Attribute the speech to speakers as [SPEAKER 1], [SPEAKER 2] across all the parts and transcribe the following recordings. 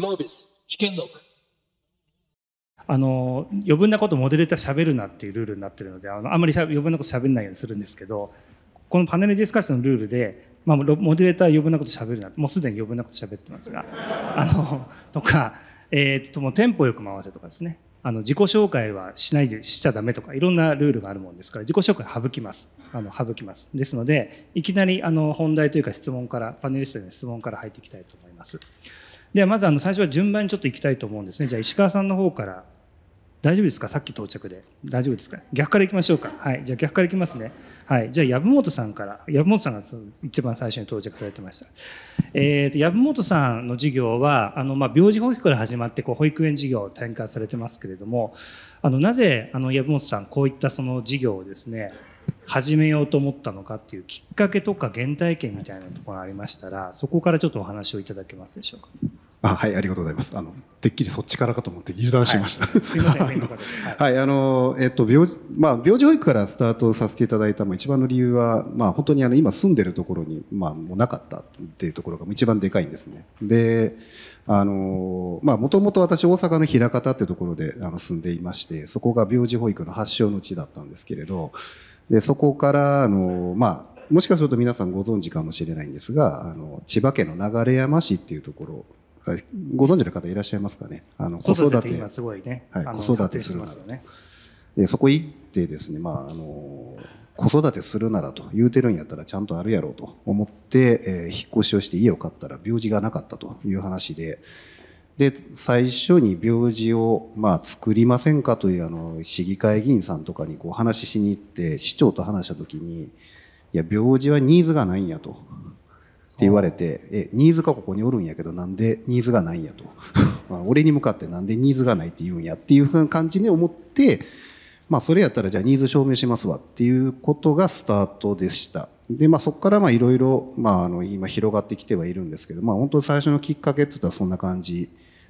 [SPEAKER 1] グロービス試験録あの余分なことモデレーターしゃべるなっていうルールになってるのであのあんまり余分なことしゃべらないようにするんですけどこのパネルディスカッションのルールで、まあ、モデレーター余分なことしゃべるなもうすでに余分なことしゃべってますがあのとか、えー、ともうテンポよく回せとかですねあの自己紹介はしないでしちゃダメとかいろんなルールがあるもんですから自己紹介省きますあの省きますですのでいきなりあの本題というか質問からパネリストの質問から入っていきたいと思います。ではまずあの最初は順番にちょっといきたいと思うんですねじゃあ石川さんの方から大丈夫ですかさっき到着で大丈夫ですか逆からいきましょうかはいじゃあ逆からいきますねはいじゃあ籔本さんから籔本さんが一番最初に到着されてました、えーと、本さんの事業はあの、まあ、病児保育から始まってこう保育園事業を転換されてますけれどもあのなぜあの籔本さんこういったその事業をですね始めようと思ったのかっていうきっかけとか原体験みたいなところありましたらそこからちょっとお話をいただけますでしょうか
[SPEAKER 2] あはいありがとうございますあのてっきりそっちからかと思って油断しました、はい、すみませんはいあのえっと病,、まあ、病児保育からスタートさせていただいたも一番の理由は、まあ、本当にあの今住んでるところに、まあ、もうなかったっていうところが一番でかいんですねであのまあもともと私大阪の枚方っていうところであの住んでいましてそこが病児保育の発祥の地だったんですけれどで、そこから、あの、まあ、もしかすると皆さんご存知かもしれないんですが、あの、千葉県の流山市っていうところ、ご存知の方いらっしゃいますかね。あの、子育て。す
[SPEAKER 1] ごいね。はい、子育てするなら。
[SPEAKER 2] ね、で、そこ行ってですね、まあ、あの、子育てするならと言うてるんやったらちゃんとあるやろうと思って、えー、引っ越しをして家を買ったら病児がなかったという話で、で最初に病児を、まあ、作りませんかというあの市議会議員さんとかにこう話ししに行って市長と話した時にいや病児はニーズがないんやと。って言われて、え、ニーズがここにおるんやけど、なんでニーズがないんやと。まあ、俺に向かってなんでニーズがないって言うんやっていう感じに思って、まあ、それやったらじゃあニーズ証明しますわっていうことがスタートでした。で、まあ、そこからまあいろいろ、まあ、あの、今広がってきてはいるんですけど、まあ、本当最初のきっかけって言ったらそんな感じ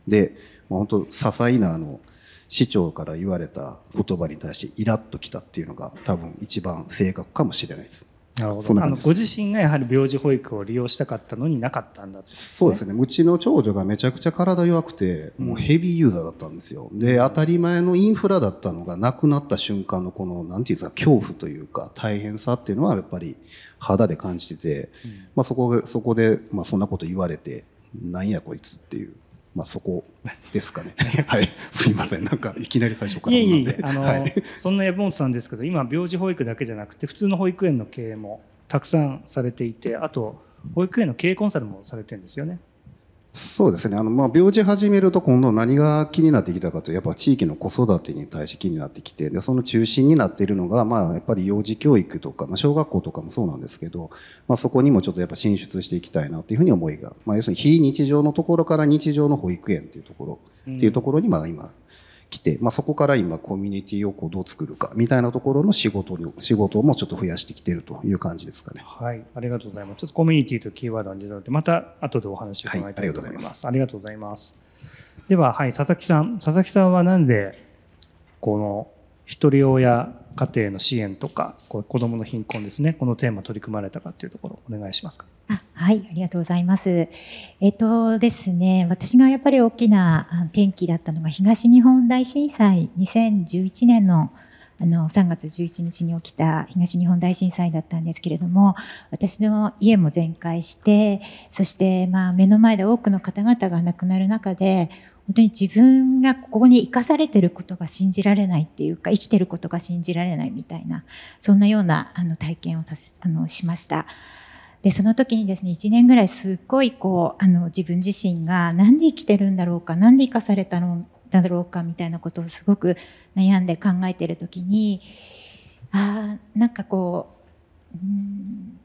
[SPEAKER 2] で、まあ、本当些細なあの市長から言われた言葉に対してイラッときたっていうのが多分一番正確かもしれないです。
[SPEAKER 1] なるほどあのご自身がやはり病児保育を利用したかったのになかったんだ、ね、
[SPEAKER 2] そうですねうちの長女がめちゃくちゃ体弱くて、もうヘビーユーザーだったんですよで当たり前のインフラだったのがなくなった瞬間のこの何て言うんですか恐怖というか大変さっていうのはやっぱり肌で感じてて、うん、まあ、そこそこで、まあ、そんなこと言われてなんやこいつっていうまあ、そこですかね。はい、すいません、なんかいきなり最初からいえいえ、あの、はい、
[SPEAKER 1] そんな山本さんですけど、今病児保育だけじゃなくて、普通の保育園の経営もたくさんされていて、あと保育園の経営コンサルもされてるんですよね。
[SPEAKER 2] そうですねあの、まあ、病児始めると今度何が気になってきたかというやっぱ地域の子育てに対して気になってきてでその中心になっているのが、まあ、やっぱり幼児教育とか、まあ、小学校とかもそうなんですけど、まあ、そこにもちょっとやっぱ進出していきたいなというふうに思いが、まあ、要するに非日常のところから日常の保育園というところ、うん、っていうところにまあ今来て、まあ、そこから今コミュニティをこうどう作るかみたいなところの仕事量仕事もちょっと増やしてきてるという感じですかね。
[SPEAKER 1] はい、ありがとうございます。ちょっとコミュニティとキーワードの時代でまた後でお話を伺いたいと思います。はい、ありがとうございます。ますでははい佐々木さん佐々木さんはなんでこの一人親家庭の支援とかこう子どもの貧困ですねこのテーマ取り組まれたかというところお願いしますか。
[SPEAKER 3] あはいありがとうございます。えっとですね私がやっぱり大きな転機だったのが東日本大震災2011年のあの3月11日に起きた東日本大震災だったんですけれども私の家も全壊してそしてまあ目の前で多くの方々が亡くなる中で本当に自分がここに生かされてることが信じられないっていうか生きてることが信じられないみたいなそんなようなあの体験をさせあのしました。でその時にですね1年ぐらいすっごいこうあの自分自身が何で生きてるんだろうか何で生かされたのだろうかみたいなことをすごく悩んで考えてる時にあなんかこう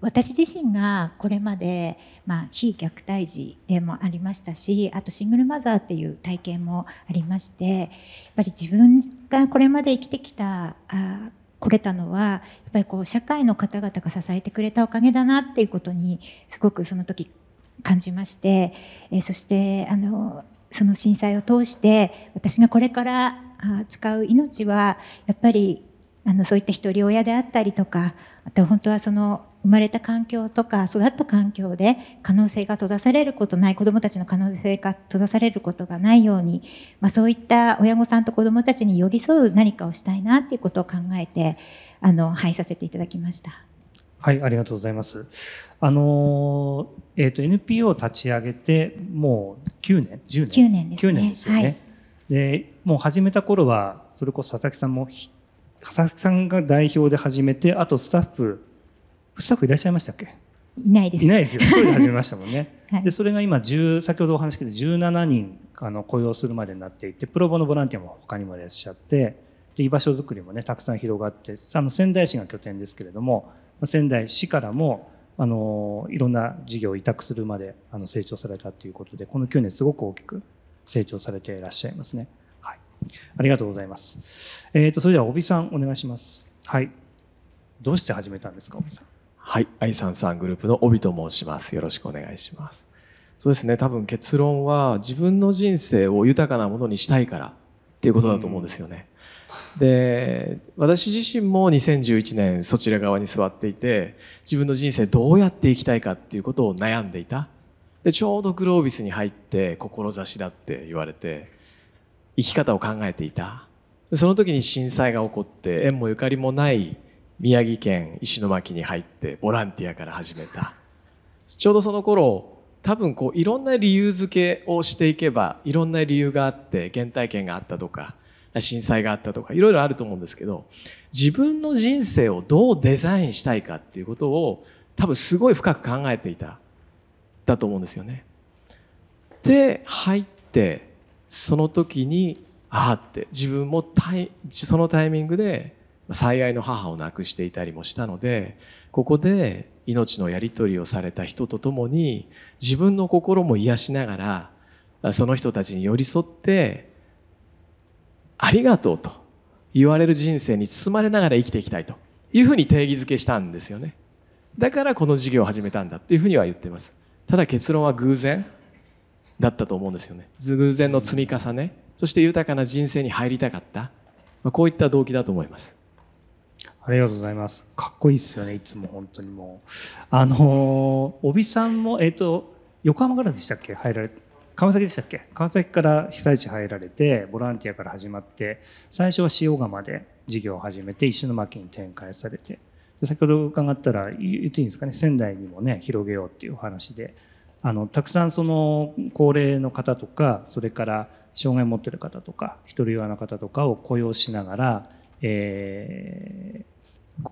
[SPEAKER 3] 私自身がこれまで、まあ、非虐待児でもありましたしあとシングルマザーっていう体験もありましてやっぱり自分がこれまで生きてきたあこれたのはやっぱりこう社会の方々が支えてくれたおかげだなっていうことにすごくその時感じまして、えそしてあのその震災を通して私がこれから使う命はやっぱりあのそういった一人親であったりとかあと本当はその生まれた環境とか育った環境で可能性が閉ざされることない子どもたちの可能性が閉ざされることがないように、まあ、そういった親御さんと子どもたちに寄り添う何かをしたいなっていうことを考えてあの配させていただきました。
[SPEAKER 1] はい、ありがとうございます。あのえっ、ー、と NPO を立ち上げてもう9年、10年、9年ですね。9年ですよね。はい、で、もう始めた頃はそれこそ佐々木さんも佐々木さんが代表で始めてあとスタッフスタッフいらっしゃいましたっけいないですいないですよ一人で始めましたもんね、はい、でそれが今10先ほどお話しして17人あの雇用するまでになっていてプロボのボランティアも他にもいらっしゃってで居場所づくりもねたくさん広がってあの仙台市が拠点ですけれども仙台市からもあのいろんな事業を委託するまであの成長されたということでこの9年すごく大きく成長されていらっしゃいますね。ありがとうございます。えっ、ー、と、それでは、帯さん、お願いします。はい。どうして始めたんですか、帯さん。
[SPEAKER 4] はい、愛さんさんグループの帯と申します。よろしくお願いします。そうですね、多分結論は自分の人生を豊かなものにしたいからっていうことだと思うんですよね。うん、で、私自身も2011年そちら側に座っていて、自分の人生どうやっていきたいかっていうことを悩んでいた。でちょうどグロービスに入って志だって言われて生き方を考えていたその時に震災が起こって縁もゆかりもない宮城県石巻に入ってボランティアから始めたちょうどその頃多分こういろんな理由付けをしていけばいろんな理由があって原体験があったとか震災があったとかいろいろあると思うんですけど自分の人生をどうデザインしたいかっていうことを多分すごい深く考えていただと思うんですよね。で入ってその時にああって自分もそのタイミングで最愛の母を亡くしていたりもしたのでここで命のやり取りをされた人と共に自分の心も癒しながらその人たちに寄り添ってありがとうと言われる人生に包まれながら生きていきたいというふうに定義づけしたんですよねだからこの事業を始めたんだっていうふうには言ってますただ結論は偶然だったと思うんですよね偶然の積み重ねそして豊かな人生に入りたかった、まあ、こういった動機だと思います
[SPEAKER 1] ありがとうございますかっこいいですよねいつも本当にもうあのー、帯さんもえっ、ー、と横浜からでしたっけ入られ川崎でしたっけ川崎から被災地入られてボランティアから始まって最初は塩釜で事業を始めて石巻に展開されてで先ほど伺ったら言っていいんですかね仙台にもね広げようっていうお話であのたくさんその高齢の方とかそれから障害を持っている方とかひとり親の方とかを雇用しながら、えー、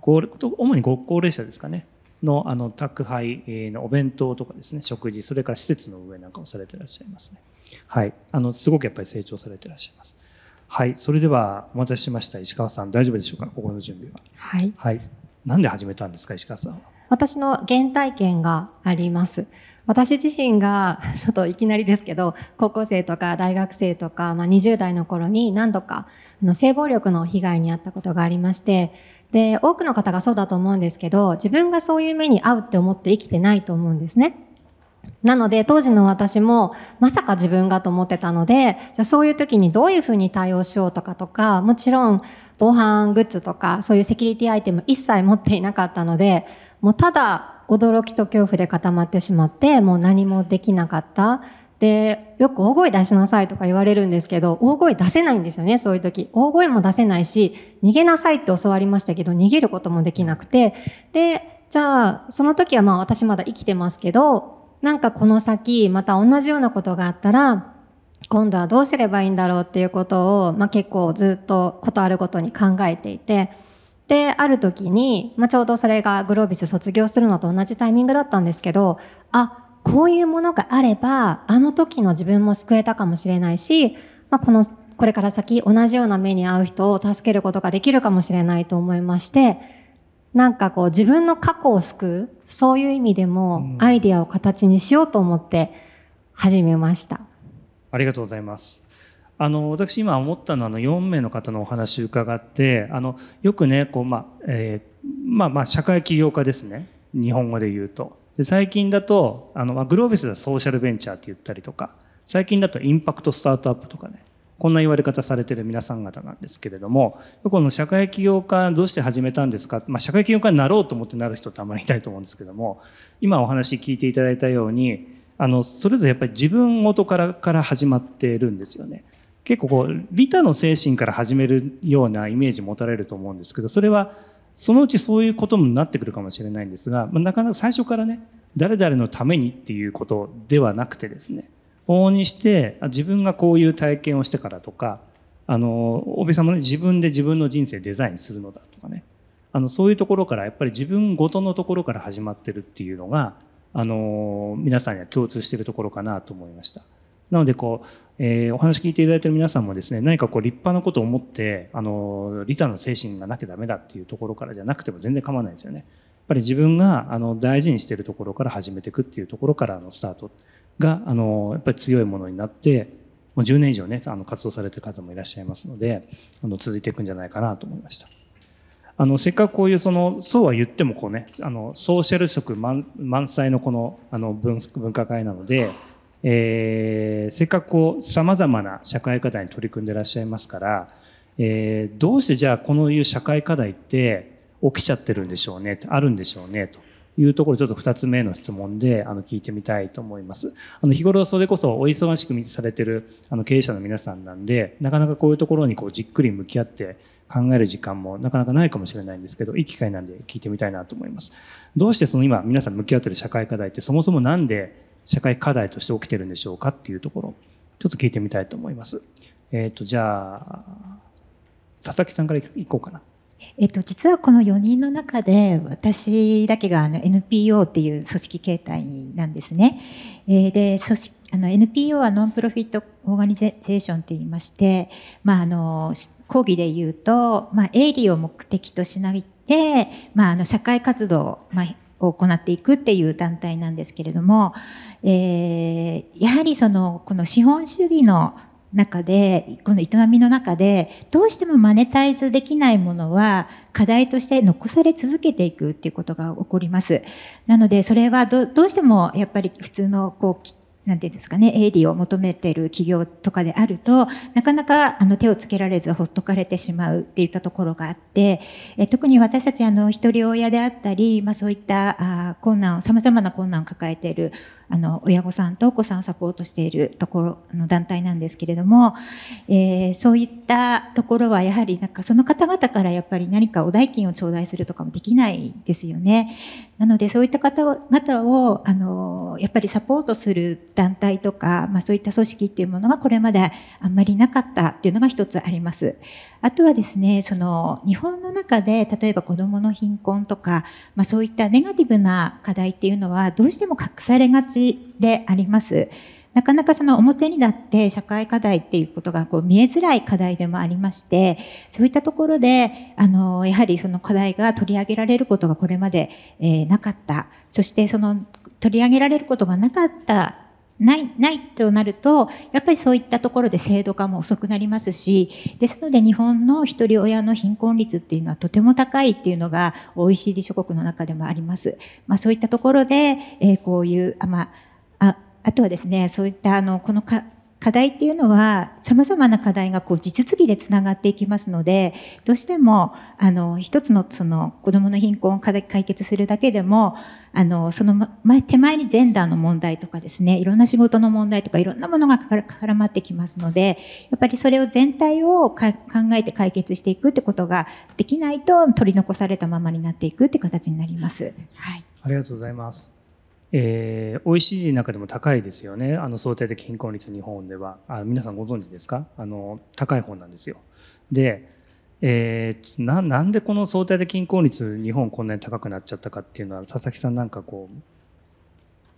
[SPEAKER 1] 主にご高齢者ですかねのあの宅配のお弁当とかですね食事それから施設の上なんかをされていらっしゃいますねはいあのすごくやっぱり成長されていらっしゃいますはいそれではお待たせしました石川さん大丈夫でしょうかここの準備ははい、はい、なんで始めたんですか石川さんは
[SPEAKER 5] 私の原体験があります私自身が、ちょっといきなりですけど、高校生とか大学生とか、まあ、20代の頃に何度か、あの、性暴力の被害に遭ったことがありまして、で、多くの方がそうだと思うんですけど、自分がそういう目に遭うって思って生きてないと思うんですね。なので、当時の私も、まさか自分がと思ってたので、じゃそういう時にどういうふうに対応しようとかとか、もちろん、防犯グッズとか、そういうセキュリティアイテム一切持っていなかったので、もうただ驚きと恐怖で固まってしまってもう何もできなかったでよく大声出しなさいとか言われるんですけど大声出せないんですよねそういう時大声も出せないし逃げなさいって教わりましたけど逃げることもできなくてでじゃあその時はまあ私まだ生きてますけどなんかこの先また同じようなことがあったら今度はどうすればいいんだろうっていうことを、まあ、結構ずっとことあるごとに考えていて。で、ある時に、まあ、ちょうどそれがグロービス卒業するのと同じタイミングだったんですけど、あ、こういうものがあれば、あの時の自分も救えたかもしれないし、まあ、この、これから先同じような目に遭う人を助けることができるかもしれないと思いまして、なんかこう自分の過去を救う、そういう意味でもアイディアを形にしようと思って始めました。
[SPEAKER 1] ありがとうございます。あの私今思ったのはあの4名の方のお話伺ってあのよくねこう、まあえー、まあまあ社会起業家ですね日本語で言うとで最近だとあの、まあ、グロービスではソーシャルベンチャーって言ったりとか最近だとインパクトスタートアップとかねこんな言われ方されてる皆さん方なんですけれども、この社会起業家どうして始めたんですか、まあ、社会起業家になろうと思ってなる人ってあんまりいないと思うんですけども、今お話聞いていただいたように、あの、それぞれやっぱり自分事からから始まってるんですよね。結構こう利他の精神から始めるようなイメージ持たれると思うんですけどそれはそのうちそういうことになってくるかもしれないんですが、まあ、なかなか最初からね誰々のためにっていうことではなくてですね往々にして自分がこういう体験をしてからとかあの大部さんもね自分で自分の人生デザインするのだとかねあのそういうところからやっぱり自分ごとのところから始まってるっていうのがあの皆さんには共通しているところかなと思いました。なのでこう、えー、お話聞いていただいてる皆さんもですね、何かこう立派なことを思って、あの、利他の精神がなきゃダメだっていうところからじゃなくても全然構わないですよね。やっぱり自分があの大事にしているところから始めていくっていうところからのスタートが、あの、やっぱり強いものになって、もう10年以上ね、あの活動されてる方もいらっしゃいますので、あの続いていくんじゃないかなと思いました。あのせっかくこういうそのそうは言ってもこうねあのソーシャル色満載のこのあの文化会なのでえー、せっかくこうざまな社会課題に取り組んでいらっしゃいますから、えー、どうしてじゃあこのいう社会課題って起きちゃってるんでしょうねあるんでしょうねというところちょっと2つ目の質問であの聞いてみたいと思いますあの日頃それこそお忙しくされてるあの経営者の皆さんなんでなかなかこういうところにこうじっくり向き合って考える時間もなかなかないかもしれないんですけどいい機会なんで聞いてみたいなと思いますどうしてその今皆さん向き合ってる社会課題ってそもそも何で社会課題として起きてるんでしょうかっていうところちょっと聞いてみたいと思います。えっ、ー、とじゃあ佐々木さんからいこうかな。
[SPEAKER 3] えっと、実はこの4人の中で私だけがあの NPO っていう組織形態なんですね。えー、で組織あの NPO はノンプロフィットオーガニゼーションって言いまして、まあ、あの講義で言うと、まあ、営利を目的としないで、まあ、あの社会活動を行っていくっていう団体なんですけれども、えー、やはりそのこの資本主義の中でこの営みの中でどうしてもマネタイズできないものは課題として残され続けていくっていうことが起こります。なのでそれはどうしてもやっぱり普通のこうて言うんですかね、営利を求めている企業とかであると、なかなかあの手をつけられずほっとかれてしまうっていったところがあって、え特に私たちあの一人親であったり、まあそういったあ困難、様々な困難を抱えているあの親御さんとお子さんをサポートしているところの団体なんですけれども、えー、そういったところはやはりなんかその方々からやっぱり何かお代金を頂戴するとかもできないですよね。なのでそういった方々をあのやっぱりサポートする団体とか、まあ、そういった組織っていうものがこれまであんまりなかったっていうのが一つあります。あとはですねその日本の中で例えば子どもの貧困とか、まあ、そういったネガティブな課題っていうのはどうしても隠されがちちであります。なかなかその表になって社会課題っていうことがこう見えづらい課題でもありまして、そういったところで、あの、やはりその課題が取り上げられることがこれまで、えー、なかった。そしてその取り上げられることがなかったないないとなるとやっぱりそういったところで制度化も遅くなりますしですので日本のひとり親の貧困率っていうのはとても高いっていうのが OECD 諸国の中でもあります。まあ、そういったところで、えー、こういう、まあ、ああとはですねそういったあのこのか課題っていうのは、様々な課題がこう、実技でつながっていきますので、どうしても、あの、一つのその、子供の貧困を解決するだけでも、あの、その前、手前にジェンダーの問題とかですね、いろんな仕事の問題とか、いろんなものが絡まってきますので、やっぱりそれを全体を考えて解決していくってことができないと、取り残されたままになっていくって形になります。は
[SPEAKER 1] い。ありがとうございます。えー、OECD の中でも高いですよねあの想定的貧困率日本ではあ皆さんご存知ですかあの高い方なんですよ。で、えー、ななんでこの想定的貧困率日本こんなに高くなっちゃったかっていうのは佐々木さんなんかこう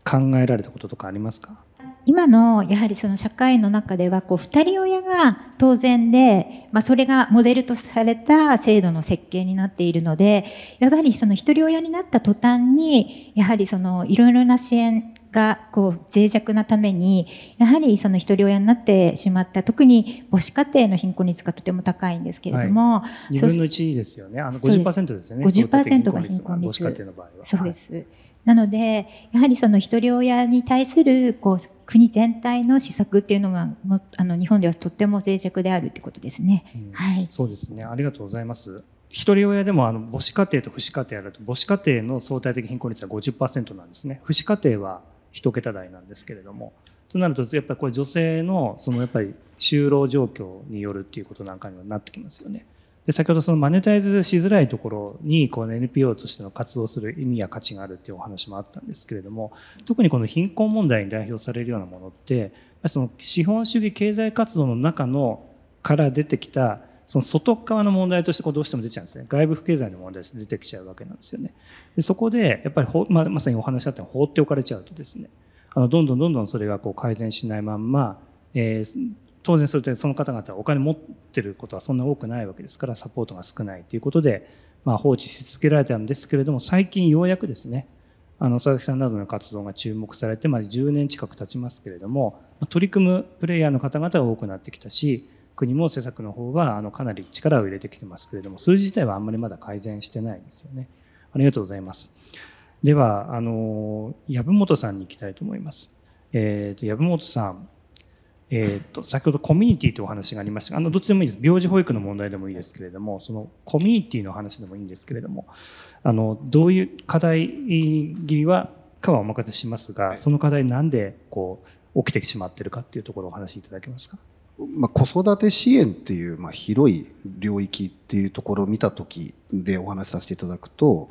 [SPEAKER 1] 考えられたこととかありますか
[SPEAKER 3] 今のやはりその社会の中ではこう二人親が当然で、まあ、それがモデルとされた制度の設計になっているのでやはりその一人親になった途端にやはりそのいろいろな支援がこう脆弱なためにやはりその一人親になってしまった特に母子家庭の貧困率がとても高いんですけれども、はい、2分の
[SPEAKER 1] 1ですよねあの50%ですよね50%が貧困率母子家庭の場合は
[SPEAKER 3] そうです、はいなので、やはりその一人親に対するこう国全体の施策っていうのはもあの日本ではとっても脆弱であるってことですね、うん。は
[SPEAKER 1] い。そうですね。ありがとうございます。一人親でもあの母子家庭と父子家庭あると母子家庭の相対的貧困率は50%なんですね。父子家庭は一桁台なんですけれども。となるとやっぱりこれ女性のそのやっぱり就労状況によるっていうことなんかにはなってきますよね。で先ほどそのマネタイズしづらいところにこの NPO としての活動する意味や価値があるっていうお話もあったんですけれども特にこの貧困問題に代表されるようなものってその資本主義経済活動の中のから出てきたその外側の問題としてこうどうしても出ちゃうんですね外部不経済の問題と出てきちゃうわけなんですよねでそこでやっぱりままさにお話あったように放っておかれちゃうとですねあのどんどんどんどんそれがこう改善しないまんまえー、当然それでその方々はお金持ってることはそんな多くないわけですからサポートが少ないということで、まあ、放置し続けられたんですけれども最近ようやくですねあの佐々木さんなどの活動が注目されて、まあ、10年近く経ちますけれども取り組むプレイヤーの方々が多くなってきたし国も施策の方はあのかなり力を入れてきてますけれども数字自体はあんまりまだ改善してないんですよね。ありがとうございます。ではあの籔本さんに行きたいと思います。えーと、籔本さんえーと、先ほどコミュニティというお話がありましたがあのどっちでもいいです病児保育の問題でもいいですけれどもそのコミュニティの話でもいいんですけれどもあのどういう課題切りはかはお任せしますがその課題なんでこう起きてしまってるかっていうところをお話しいただけますか。
[SPEAKER 2] まあ、子育て支援っていう、まあ、広い領域っていうところを見た時でお話しさせていただくと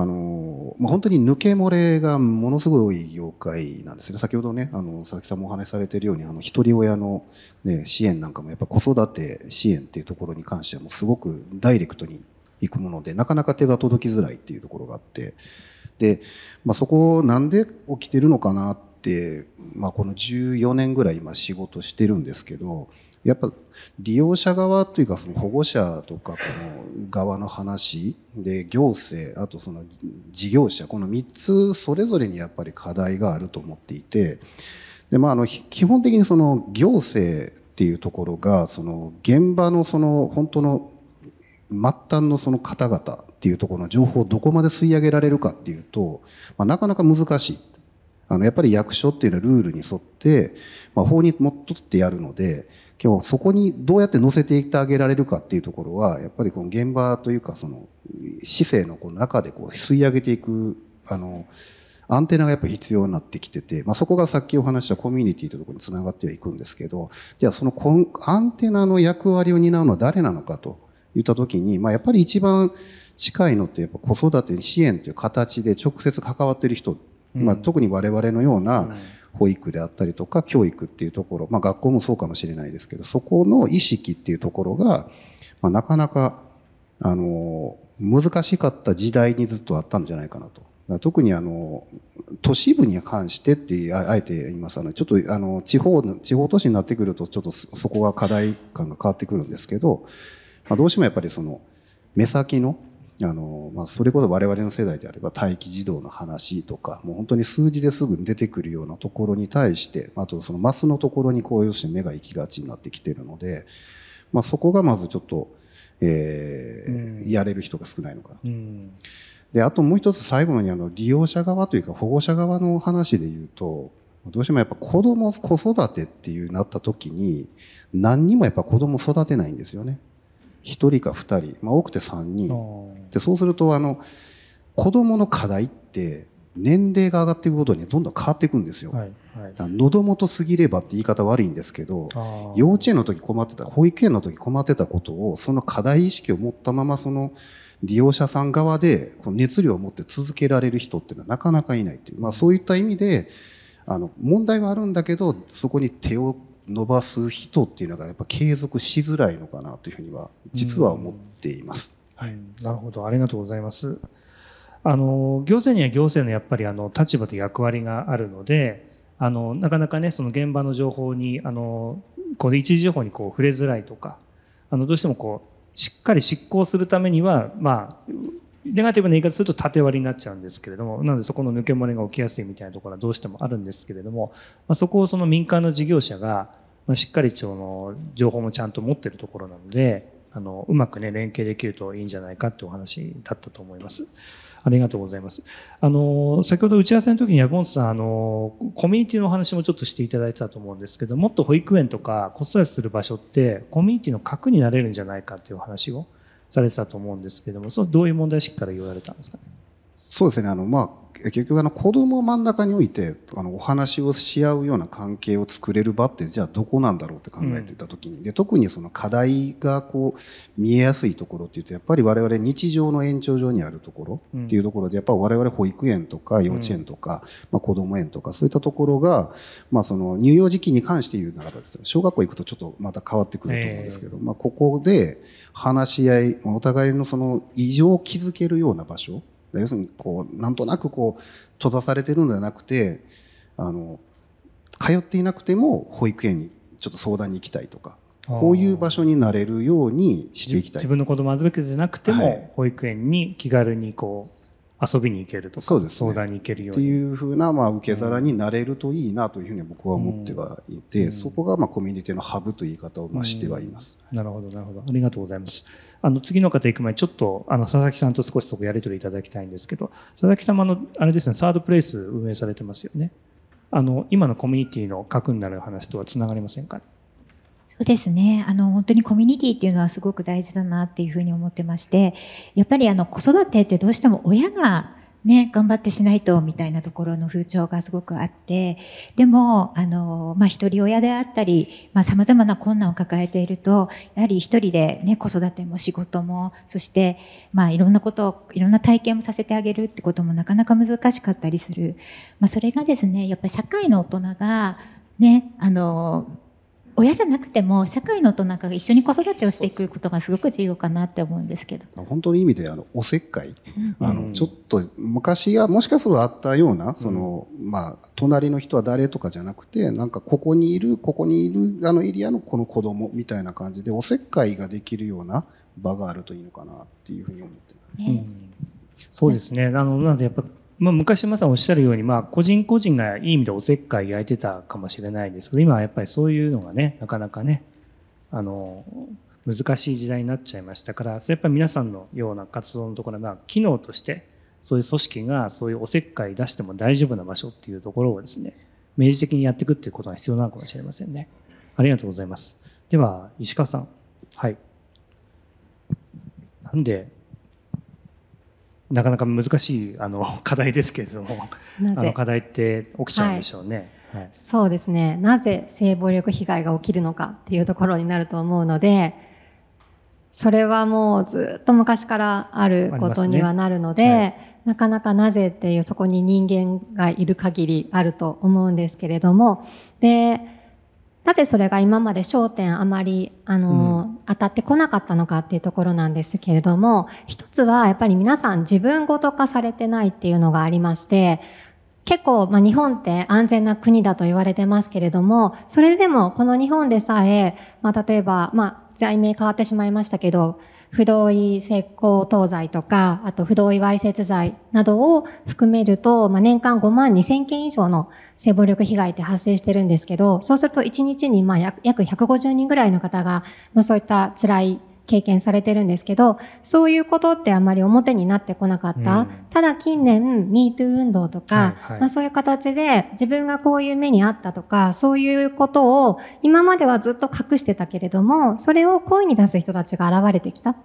[SPEAKER 2] あのまあ、本当に抜け漏れがものすごい多い業界なんですね先ほどねあの佐々木さんもお話しされてるようにあのひとり親の、ね、支援なんかもやっぱ子育て支援っていうところに関してはもうすごくダイレクトにいくものでなかなか手が届きづらいっていうところがあってで、まあ、そこなんで起きてるのかなって、まあ、この14年ぐらい今仕事してるんですけどやっぱ利用者側というかその保護者とかこの側の話で行政あとその事業者この3つそれぞれにやっぱり課題があると思っていてで、まあ、あの基本的にその行政っていうところがその現場のその本当の末端のその方々っていうところの情報をどこまで吸い上げられるかっていうと、まあ、なかなか難しい。あのやっぱり役所っていうのはルールに沿って、まあ、法にもっとってやるので今日そこにどうやって乗せていってあげられるかっていうところはやっぱりこの現場というかその市政のこの中でこう吸い上げていくあのアンテナがやっぱ必要になってきてて、まあ、そこがさっきお話したコミュニティというところにつながってはいくんですけどじゃあそのアンテナの役割を担うのは誰なのかと言った時に、まあ、やっぱり一番近いのってやっぱ子育て支援という形で直接関わってる人まあ、特に我々のような保育であったりとか教育っていうところ、まあ、学校もそうかもしれないですけどそこの意識っていうところが、まあ、なかなかあの難しかった時代にずっとあったんじゃないかなと。特にあの都市部に関してってあえて言いますあのちょっとあの地方地方都市になってくるとちょっとそこが課題感が変わってくるんですけど、まあ、どうしてもやっぱりその目先のあの、まあ、それこそ我々の世代であれば待機児童の話とか、もう本当に数字ですぐに出てくるようなところに対して、あとそのマスのところにこういう目が行きがちになってきてるので、まあ、そこがまずちょっと、えー、うん、やれる人が少ないのかな。うん、で、あともう一つ最後にあの利用者側というか保護者側の話で言うと、どうしてもやっぱ子供子育てっていうなった時に何にもやっぱ子供育てないんですよね。1人か2人、まあ、多くて3人でそうするとあの子どもの課題って年齢が上がっていくごとにどんどん変わっていくんですよ。はいはい、喉元すぎればって言い方悪いんですけど幼稚園の時困ってた保育園の時困ってたことをその課題意識を持ったままその利用者さん側でこの熱量を持って続けられる人っていうのはなかなかいないっていう、まあ、そういった意味であの問題はあるんだけどそこに手を伸ばす人っていうのがやっぱ継続しづらいのかなというふうには実は思っています。はい、なるほどありがとうございます。あの行政には行政のやっぱ
[SPEAKER 1] りあの立場と役割があるのであのなかなかねその現場の情報にあのこう一時情報にこう触れづらいとかあのどうしてもこうしっかり執行するためには、まあ、ネガティブな言い方すると縦割りになっちゃうんですけれども、なのでそこの抜け漏れが起きやすいみたいなところはどうしてもあるんですけれども、まあ、そこをその民間の事業者が、まあ、しっかりその情報もちゃんと持ってるところなので、あのうまくね連携できるといいんじゃないかってお話だったと思います。ありがとうございます。あの先ほど打ち合わせの時に山本さんあのコミュニティのお話もちょっとしていただいてたと思うんですけど、もっと保育園とか子育てする場所ってコミュニティの核になれるんじゃないかっていうお話をさ
[SPEAKER 2] れてたと思うんですけどもそのどういう問題意識から言われたんですかねそうですねあの、まあ、結局あの子供を真ん中に置いてあのお話をし合うような関係を作れる場ってじゃあどこなんだろうって考えてた時に、うん、で特にその課題がこう見えやすいところっていうとやっぱり我々日常の延長上にあるところっていうところで、やっぱ我々保育園とか幼稚園とか、うん、まあ、子供園とかそういったところが、まあ、その乳幼児期に関して言うならばですね小学校行くとちょっとまた変わってくると思うんですけど、えー、まあ、ここで話し合いお互いのその異常を築けるような場所要するにこうなんとなくこう閉ざされてるんではなくてあの通っていなくても保育園にちょっと相談に行きたいとかこういう場所になれるようにしていきたい自分の子供預
[SPEAKER 1] けてなくても、保育園に気軽にこう遊びに行けるとか、ね、相談に行けるように。ってい
[SPEAKER 2] うふうな、まあ、受け皿になれるといいなというふうに僕は思ってはいて、うん、そこが、まあ、コミュニティのハブという言い方を、ましてはいます、うん、なるほど、なるほど。ありがとうございます。あの、次の
[SPEAKER 1] 方行く前、ちょっと、あの、佐々木さんと少しそこやり取りいただきたいんですけど、佐々木さんの、あれですね、サードプレイス運営されてますよね。あの、今のコミュニティの核になる話とはつながりませんか、ね、
[SPEAKER 3] そうですね。あの、本当にコミュニティっていうのはすごく大事だなっていうふうに思ってまして、やっぱりあの、子育てってどうしても親がね、頑張ってしないとみたいなところの風潮がすごくあって、でも、あの、まあ、一人親であったり、まあ、様々な困難を抱えていると、やはり一人でね、子育ても仕事も、そして、まあ、いろんなことを、いろんな体験もさせてあげるってこともなかなか難しかったりする。まあ、それがですね、やっぱり社会の大人が、ね、あの、親じゃなくても社会の大人が一緒に子育てをしていくことがすごく重要かなって思うんで
[SPEAKER 2] すけど本当の意味であのおせっかい、うん、あのちょっと昔はもしかするとあったようなその、うん、まあ、隣の人は誰とかじゃなくてなんかここにいるここにいるあのエリアのこの子供みたいな感じでおせっかいができるような場があるといいのかなっていうふうに思ってます。うん
[SPEAKER 1] そうですね。あの、なのでやっぱまあ、昔まさにおっしゃるように、まあ、個人個人がいい意味でおせっかい焼いてたかもしれないですけど今はやっぱりそういうのがねなかなかねあの難しい時代になっちゃいましたからそれやっぱり皆さんのような活動のところが機能としてそういう組織がそういうおせっかい出しても大丈夫な場所っていうところをですね明示的にやっていくっていうことが必要なのかもしれませんね。ありがとうございます。では石川さん。はい。なんでなかなか難しいあの 課題ですけれどもあの課題って起きちゃうんでしょうね。はいはい、
[SPEAKER 5] そうですねなぜ性暴力被害が起きるのかっていうところになると思うのでそれはもうずっと昔からあることにはなるので、ねはい、なかなかなぜっていうそこに人間がいる限りあると思うんですけれどもでなぜそれが今まで焦点あまり、あの、うん、当たってこなかったのかっていうところなんですけれども、一つはやっぱり皆さん自分ごと化されてないっていうのがありまして、結構、まあ、日本って安全な国だと言われてますけれども、それでもこの日本でさえ、まあ、例えば、まあ、罪名変わってしまいましたけど、不同意石膏等罪とか、あと不同意わいせつ罪などを含めると、まあ、年間5万2千件以上の性暴力被害って発生してるんですけど、そうすると1日にまあ約150人ぐらいの方が、まあ、そういった辛い経験されてるんですけど、そういうことってあまり表になってこなかった。うん、ただ近年、MeToo 運動とか、はいはい、まあ、そういう形で自分がこういう目にあったとか、そういうことを今まではずっと隠してたけれども、それを声に出す人たちが現れてきた。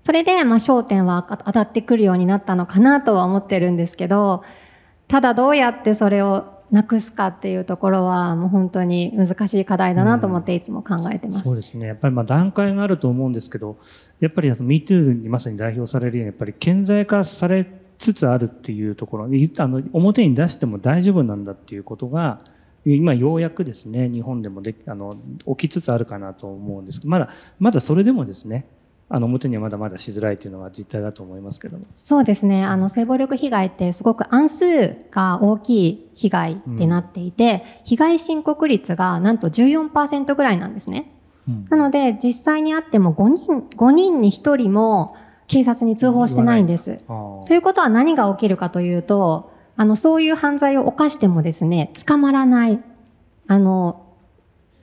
[SPEAKER 5] それで、まあ、焦点は当たってくるようになったのかなとは思ってるんですけど、ただどうやってそれをなくすかっていうところはもう本当に難しい課題だなと思っていつも考えてます。うん、そう
[SPEAKER 1] ですね。やっぱりまあ段階があると思うんですけど、やっぱり MeToo にまさに代表されるようにやっぱり顕在化されつつあるっていうところ、あの表に出しても大丈夫なんだっていうことが今ようやくですね日本でもであの起きつつあるかなと思うんですけどまだまだそれでもですねあの表にはまだまだしづらいというのは実態だと思いますけども
[SPEAKER 5] そうですねあの性暴力被害ってすごく案数が大きい被害ってなっていて、うん、被害申告率がなんと14%ぐらいなんですね、うん、なので実際にあっても5人 ,5 人に1人も警察に通報してないんです。ということは何が起きるかというとあのそういう犯罪を犯してもですね捕まらないあの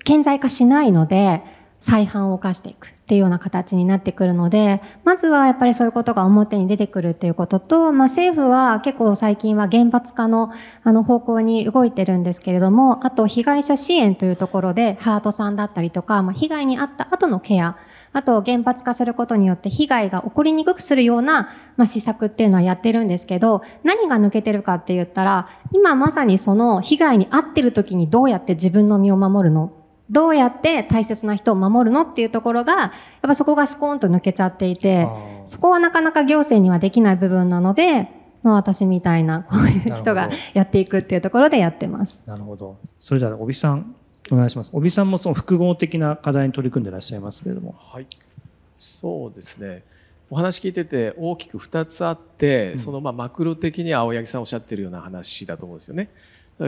[SPEAKER 5] 顕在化しないので再犯を犯していくっていうような形になってくるので、まずはやっぱりそういうことが表に出てくるっていうことと、まあ政府は結構最近は原発化のあの方向に動いてるんですけれども、あと被害者支援というところでハートさんだったりとか、まあ被害に遭った後のケア、あと原発化することによって被害が起こりにくくするような、まあ施策っていうのはやってるんですけど、何が抜けてるかって言ったら、今まさにその被害に遭ってる時にどうやって自分の身を守るのどうやって大切な人を守るのっていうところが、やっぱそこがスコーンと抜けちゃっていて、そこはなかなか行政にはできない部分なので、まあ私みたいなこういう人がやっていくっていうところでやってます。
[SPEAKER 1] なるほど。それじゃ小木さん、お願いします。木さんもその複合的な課題に取り組んでいらっしゃいますけれども。は
[SPEAKER 4] い。そうですね。お話聞いてて大きく2つあって、そのまマクロ的には青柳さんおっしゃってるような話だと思うんですよね。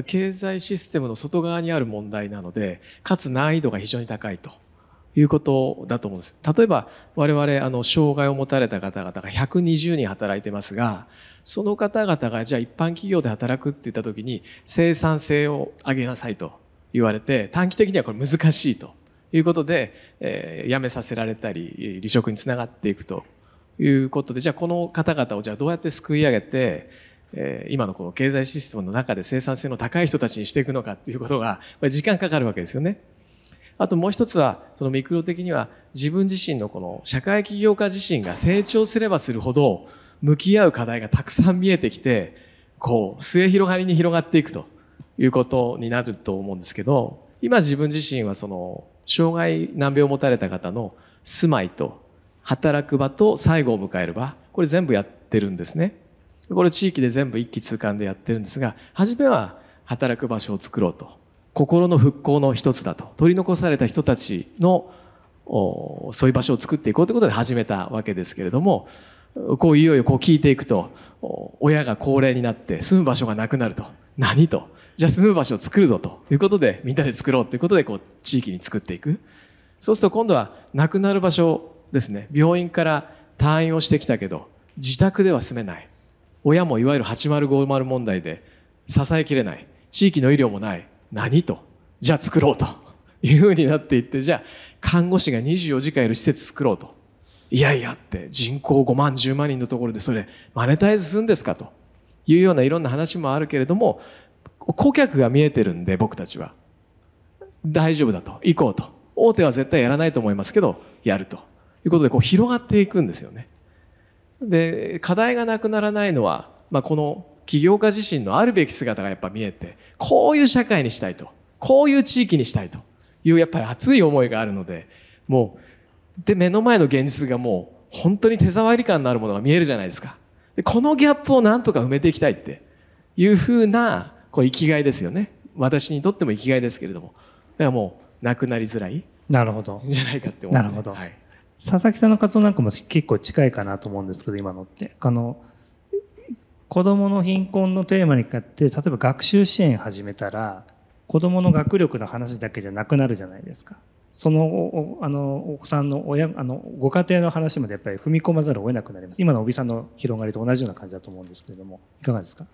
[SPEAKER 4] 経済システムの外側にある問題なのでかつ難易度が非常に高いということだと思うんです例えば我々あの障害を持たれた方々が120人働いてますがその方々がじゃあ一般企業で働くって言った時に生産性を上げなさいと言われて短期的にはこれ難しいということで、えー、辞めさせられたり離職につながっていくということでじゃあこの方々をじゃあどうやって救い上げてえー、今のこの経済システムの中で生産性の高い人たちにしていくのかっていうことが、まあ、時間かかるわけですよね。あともう一つは、そのミクロ的には自分自身のこの社会起業家自身が成長すればするほど向き合う課題がたくさん見えてきて、こう、末広がりに広がっていくということになると思うんですけど、今自分自身はその、障害難病を持たれた方の住まいと働く場と最後を迎える場、これ全部やってるんですね。これ地域で全部一気通貫でやってるんですが初めは働く場所を作ろうと心の復興の一つだと取り残された人たちのそういう場所を作っていこうということで始めたわけですけれどもこういよいよこう聞いていくと親が高齢になって住む場所がなくなると何とじゃあ住む場所を作るぞということでみんなで作ろうということでこう地域に作っていくそうすると今度は亡くなる場所ですね病院から退院をしてきたけど自宅では住めない親もいわゆる8050問題で支えきれない地域の医療もない何とじゃあ作ろうというふうになっていってじゃあ看護師が24時間いる施設作ろうといやいやって人口5万10万人のところでそれマネタイズするんですかというようないろんな話もあるけれども顧客が見えてるんで僕たちは大丈夫だと行こうと大手は絶対やらないと思いますけどやるということでこう広がっていくんですよね。で課題がなくならないのは、まあ、この起業家自身のあるべき姿がやっぱ見えてこういう社会にしたいとこういう地域にしたいというやっぱり熱い思いがあるのでもうで目の前の現実がもう本当に手触り感のあるものが見えるじゃないですかでこのギャップをなんとか埋めていきたいっていうふうなこう生きがいですよね私にとっても生きがいですけれどもだからもうなくなりづらいなるほどじゃないかって思っなるほど、はい
[SPEAKER 1] 佐々木さんの活動なんかも結構近いかなと思うんですけど今のってあの子どもの貧困のテーマにかって例えば学習支援始めたら子どもの学力の話だけじゃなくなるじゃないですか。そのあのお子さんの親あのご家庭の話までやっぱり踏み込まざるを得なくなります今の尾身さんの広がりと同じような感じだと思うんですけれどもいかがですか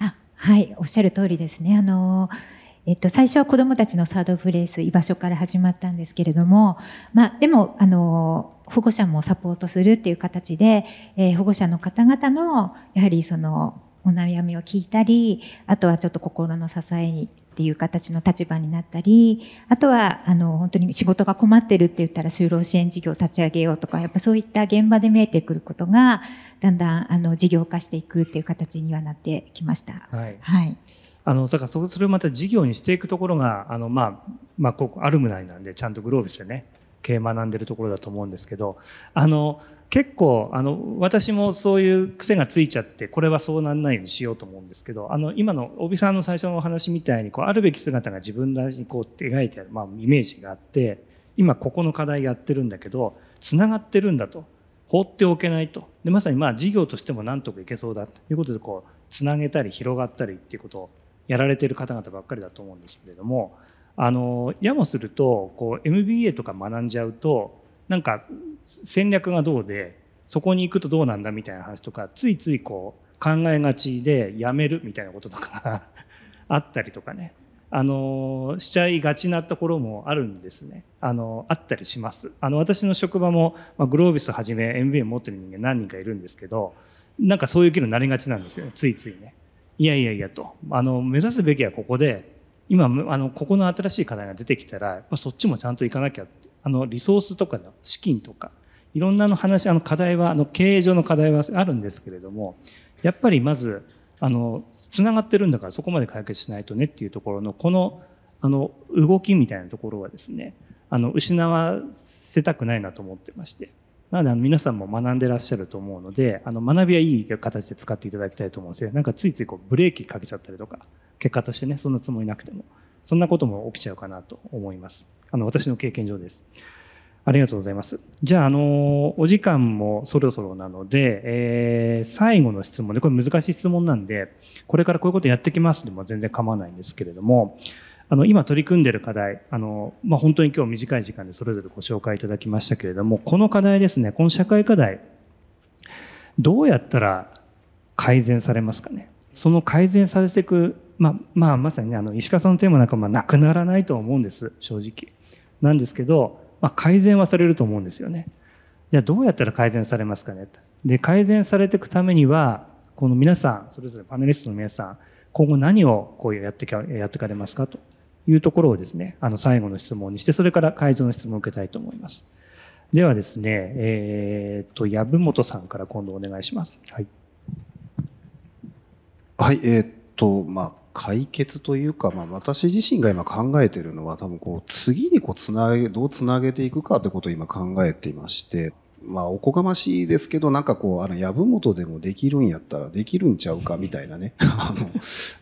[SPEAKER 3] あはいおっしゃる通りですねあのえっと、最初は子どもたちのサードプレイス居場所から始まったんですけれども、まあ、でもあの保護者もサポートするっていう形で、えー、保護者の方々のやはりそのお悩みを聞いたりあとはちょっと心の支えにっていう形の立場になったりあとはあの本当に仕事が困ってるって言ったら就労支援事業を立ち上げようとかやっぱそういった現場で見えてくることがだんだんあの事業化していくっていう形にはなってきました。
[SPEAKER 1] はい、はいあの、だからそれをまた事業にしていくところが、あの、まあ、まあ、ここアルムナイなんで、ちゃんとグローブしてね、経営学んでるところだと思うんですけど、あの、結構、あの、私もそういう癖がついちゃって、これはそうなんないようにしようと思うんですけど、あの、今の、帯さんの最初のお話みたいに、こう、あるべき姿が自分らにこう、描いてある、まあ、イメージがあって、今ここの課題やってるんだけど、つながってるんだと。放っておけないと。で、まさにまあ事業としてもなんとかいけそうだということで、こう、つなげたり広がったりっていうことをやられてる方々ばっかりだと思うんですけれどもあのやもするとこう MBA とか学んじゃうとなんか戦略がどうでそこに行くとどうなんだみたいな話とかついついこう考えがちでやめるみたいなこととか あったりとかねあのしちゃいがちなところもあるんですねあのあったりしますあの私の職場も、まあ、グロービスはじめ MBA 持ってる人間何人かいるんですけどなんかそういう気論になりがちなんですよねついついねいやいやいやとあの目指すべきはここで今あのここの新しい課題が出てきたらそっちもちゃんと行かなきゃあのリソースとか資金とかいろんなの話あの課題はあの経営上の課題はあるんですけれどもやっぱりまずあのつながってるんだからそこまで解決しないとねっていうところのこのあの動きみたいなところはですねあの失わせたくないなと思ってましてなのであの皆さんも学んでらっしゃると思うのであの学びはいい形で使っていただきたいと思うんですよなんかついついこうブレーキかけちゃったりとか結果としてねそんなつもりなくてもそんなことも起きちゃうかなと思いますあの私の経験上ですありがとうございますじゃああのお時間もそろそろなので、えー、最後の質問でこれ難しい質問なんでこれからこういうことやってきますでも全然構わないんですけれどもあの今取り組んでいる課題あの、まあ、本当に今日短い時間でそれぞれご紹介いただきましたけれどもこの課題ですねこの社会課題どうやったら改善されますかねその改善されていく、まあまあ、まさに、ね、あの石川さんのテーマなんかまあなくならないと思うんです正直なんですけど、まあ、改善はされると思うんですよねじゃあどうやったら改善されますかねで改善されていくためにはこの皆さんそれぞれパネリストの皆さん今後何をこうやってやっていかれますかというところをですね、あの最後の質問にして、それから改造の質問を受けたいと思います。ではですね、えっ、ー、と、籔本さんから今度お願いします。
[SPEAKER 2] はい。はい、えー、っと、まあ、解決というか、まあ、私自身が今考えているのは、多分こう、次にこう、つなげ、どうつなげていくかってことを今考えていまして、まあ、おこがましいですけど、なんかこう、あの、やぶでもできるんやったらできるんちゃうか、みたいなね。あの、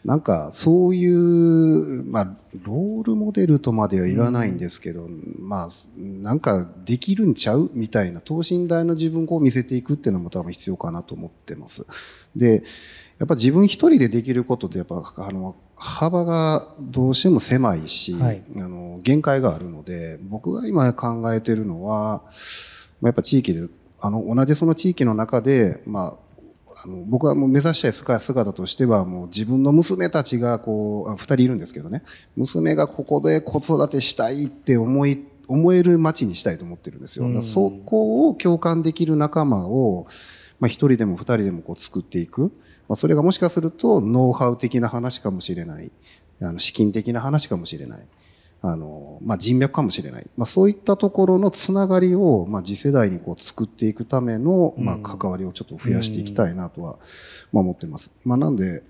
[SPEAKER 2] なんか、そういう、まあ、ロールモデルとまではいらないんですけど、うん、まあ、なんか、できるんちゃうみたいな、等身大の自分を見せていくっていうのも多分必要かなと思ってます。で、やっぱ自分一人でできることって、やっぱ、あの、幅がどうしても狭いし、はい、あの、限界があるので、僕が今考えてるのは、まあ、やっぱ地域であの同じその地域の中で、まあ、あの僕はもう目指したい姿としてはもう自分の娘たちがこうあ2人いるんですけどね娘がここで子育てしたいって思い思える街にしたいと思ってるんですよ。うん、そこを共感できる仲間を、まあ、1人でも2人でもこう作っていく、まあ、それがもしかするとノウハウ的な話かもしれないあの資金的な話かもしれない。あの、まあ、人脈かもしれない、まあ、そういったところのつながりを、まあ、次世代にこう作っていくための、まあ、関わりをちょっと増やしていきたいなとは、まあ、思ってます。まあ、なんで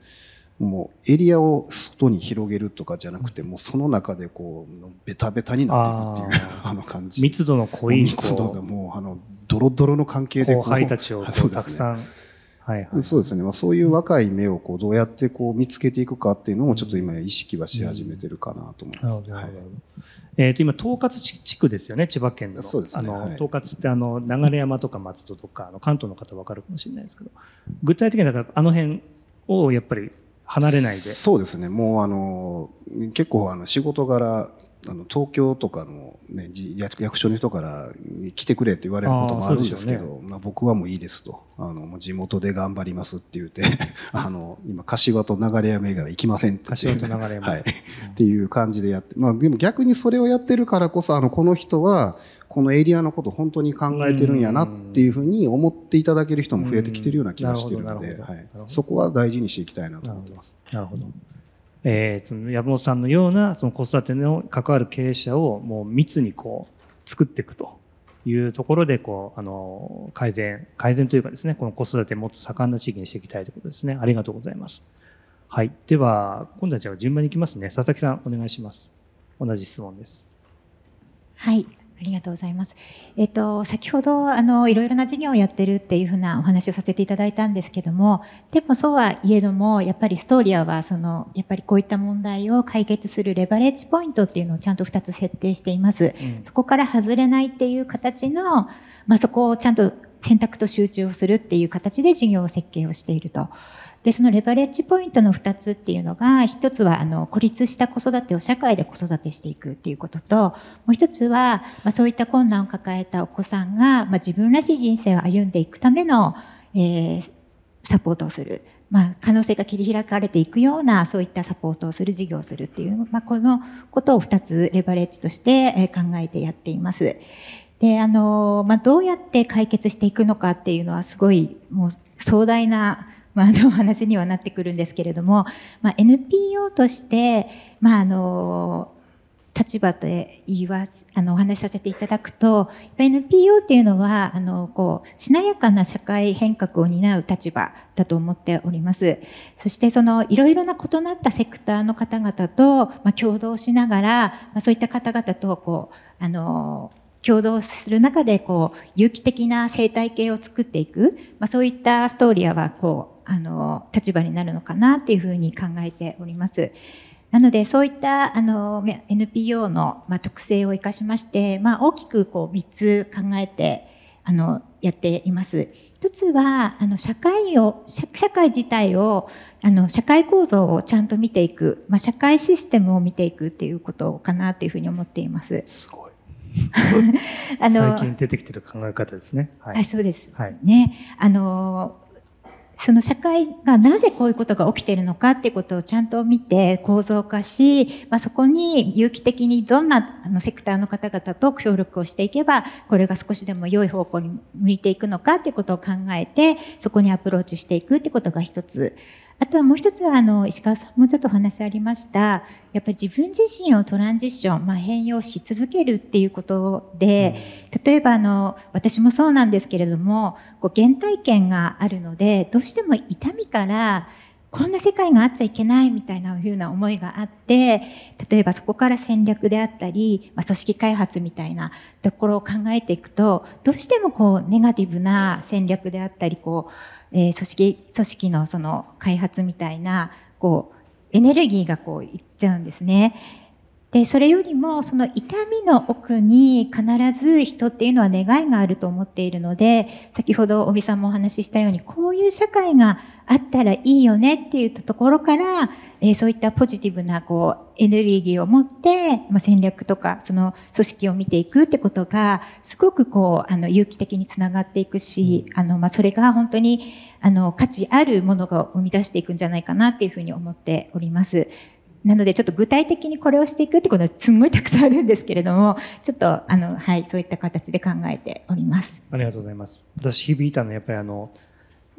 [SPEAKER 2] もうエリアを外に広げるとかじゃなくて、もうその中でこうベタベタになっていくっていうあの感じ密度の濃い密度がもうあのドロドロの関係で後輩たちを たくさん、ね、はいはい、そうですね、まあ、そういう若い目をこうどうやってこう見つけていくかっていうのをちょっと今意識はし始めてるかなと思います。は
[SPEAKER 1] い、えーと、今統括地区ですよね千葉県の,、ね、あの、統括ってあの流山とか松戸とかあの関東の方分かるかもしれないですけど具体的にだからあの辺をやっぱり離れないでそ
[SPEAKER 2] うですねもうあの結構あの仕事柄あの東京とかの、ね、役所の人から来てくれって言われることもあるんですけど、ね、まあ、僕はもういいですとあの地元で頑張りますって言って あの今柏と流山以外は行きませんってはい、っていう感じでやって、まあ、でも逆にそれをやってるからこそあのこの人はこのエリアのこと本当に考えてるんやなっていうふうに思っていただける人も増えてきてるような気がしてるので、はい、そこは大事にしていきたいなと思ってます。なるほどなるほど
[SPEAKER 1] えー、との山本さんのようなその子育ての関わる経営者をもう密にこう作っていくというところでこうあの改善改善というかですねこの子育てもっと盛んな地域にしていきたいということですねありがとうございますはいでは今度はじゃあ順番にいきますね佐々木さんお願いします同じ質問です
[SPEAKER 3] はいありがとうございます。えっ、と、先ほど、あの、いろいろな事業をやってるっていうふうなお話をさせていただいたんですけども、でもそうはいえども、やっぱりストーリアは、その、やっぱりこういった問題を解決するレバレッジポイントっていうのをちゃんと2つ設定しています。うん、そこから外れないっていう形の、まあ、そこをちゃんと選択と集中をするっていう形で事業を設計をしていると。でそのレバレッジポイントの2つっていうのが1つはあの孤立した子育てを社会で子育てしていくっていうことともう1つは、まあ、そういった困難を抱えたお子さんが、まあ、自分らしい人生を歩んでいくための、えー、サポートをする。まあ、可能性が切り開かれていくようなそういったサポートをする事業をするっていう、まあ、このことを2つレバレッジとして考えてやっています。であの、まあ、どうやって解決していくのかっていうのはすごいもう壮大なまあ、の話にはなってくるんですけれども、まあ、NPO として、まあ、あの立場で言わあのお話しさせていただくと NPO っていうのはあのこうしなやかな社会変革を担う立場だと思っておりますそしてそのいろいろな異なったセクターの方々と、まあ、共同しながら、まあ、そういった方々とこうあの共同する中でこう有機的な生態系を作っていく、まあ、そういったストーリアはこうあの立場になるのかなっていうふうに考えております。なのでそういったあの NPO の、ま特性を生かしまして、まあ、大きくこう3つ考えてあのやっています。一つはあの社会を社会自体をあの社会構造をちゃんと見ていく、まあ、社会システムを見ていくっていうことかなというふうに思っています。すごい
[SPEAKER 1] あの最近出てきてる考え方ですね。はい、あそうです、はい、ね
[SPEAKER 3] あのその社会がなぜこういうことが起きているのかっていうことをちゃんと見て構造化し、まあ、そこに有機的にどんなあのセクターの方々と協力をしていけば、これが少しでも良い方向に向いていくのかっていうことを考えて、そこにアプローチしていくってことが一つ。あとはもう一つはあの石川さんもちょっとお話ありましたやっぱり自分自身をトランジッション、まあ、変容し続けるっていうことで、うん、例えばあの私もそうなんですけれどもこう原体験があるのでどうしても痛みからこんな世界があっちゃいけないみたいなふうな思いがあって例えばそこから戦略であったり、まあ、組織開発みたいなところを考えていくとどうしてもこうネガティブな戦略であったりこうえー、組織組織のその開発みたいなこうエネルギーがこういっちゃうんですね。でそれよりもその痛みの奥に必ず人っていうのは願いがあると思っているので先ほど尾身さんもお話ししたようにこういう社会があったらいいよねっていったところから、えー、そういったポジティブなこうエネルギーを持って、まあ、戦略とかその組織を見ていくってことがすごくこうあの有機的につながっていくしあの、まあ、それが本当にあの価値あるものが生み出していくんじゃないかなっていうふうに思っております。なのでちょっと具体的にこれをしていくってことはすんごいたくさんあるんですけれども、ちょっとあの、はい、そういった形で考えておりま
[SPEAKER 1] す。ありがとうございます。私響いたのはやっぱりあの、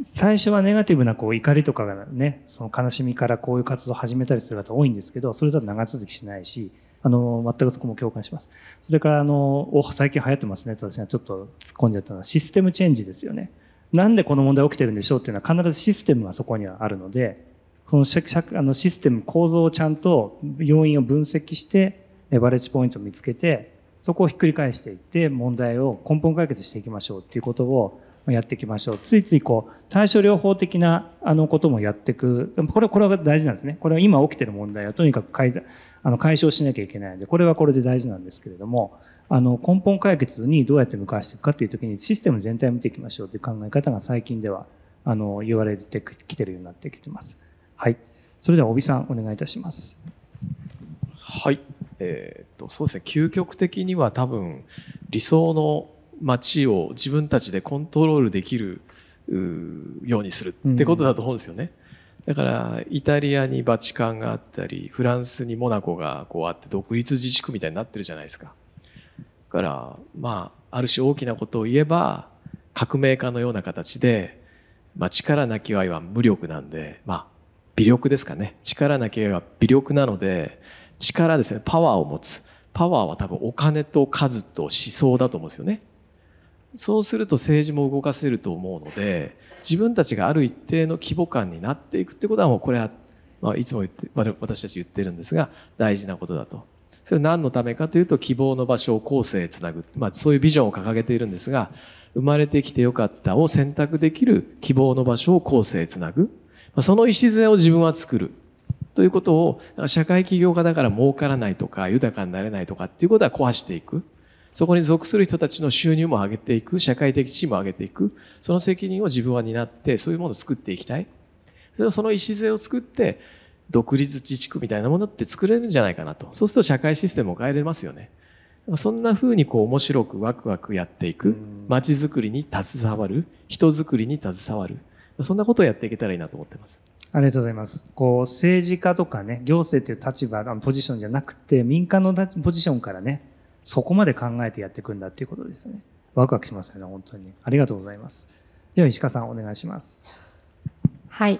[SPEAKER 1] 最初はネガティブなこう怒りとかがね、その悲しみからこういう活動を始めたりする方多いんですけど、それだと長続きしないし、あの、全くそこも共感します。それからあの、お、最近流行ってますねと私がちょっと突っ込んじゃったのはシステムチェンジですよね。なんでこの問題起きてるんでしょうっていうのは必ずシステムはそこにはあるので、このあのシステム構造をちゃんと要因を分析してレバレッジポイントを見つけてそこをひっくり返していって問題を根本解決していきましょうっていうことをやっていきましょうついついこう対処療法的なあのこともやっていくこれこれは大事なんですねこれは今起きてる問題をとにかく改あの解消しなきゃいけないのでこれはこれで大事なんですけれどもあの根本解決にどうやって向かわしていくかっていう時にシステム全体を見ていきましょうという考え方が最近ではあの言われてきてるようになってきてます。はい。それでは、尾さん、お願いいたします。
[SPEAKER 4] はい。えー、っと、そうですね。究極的には多分、理想の街を自分たちでコントロールできるようにするってことだと思うんですよね。うん、だから、イタリアにバチカンがあったり、フランスにモナコがこうあって、独立自治区みたいになってるじゃないですか。だから、まあ、ある種大きなことを言えば、革命家のような形で、まあ、力なきわいは無力なんで、まあ、微力ですかね力なけれは微力なので力ですねパワーを持つパワーは多分お金と数と思想だと思うんですよねそうすると政治も動かせると思うので自分たちがある一定の規模感になっていくってことはもうこれは、まあ、いつも言って私たち言ってるんですが大事なことだとそれ何のためかというと希望の場所を後世へつなぐ、まあ、そういうビジョンを掲げているんですが生まれてきてよかったを選択できる希望の場所を後世へつなぐその礎を自分は作るということを社会起業家だから儲からないとか豊かになれないとかっていうことは壊していくそこに属する人たちの収入も上げていく社会的地位も上げていくその責任を自分は担ってそういうものを作っていきたいその礎を作って独立自治区みたいなものって作れるんじゃないかなとそうすると社会システムを変えれますよねそんな風にこう面白くワクワクやっていく街づくりに携わる人づくりに携わる。そんなことをやっていけたらいいなと思ってます。
[SPEAKER 1] ありがとうございます。
[SPEAKER 4] こう、政治家
[SPEAKER 1] とかね、行政という立場、ポジションじゃなくて、民間のポジションからね、そこまで考えてやっていくんだっていうことですね。ワクワクしますよね、本当に。ありがとうございます。では、石川さん、お願いします。
[SPEAKER 5] はい。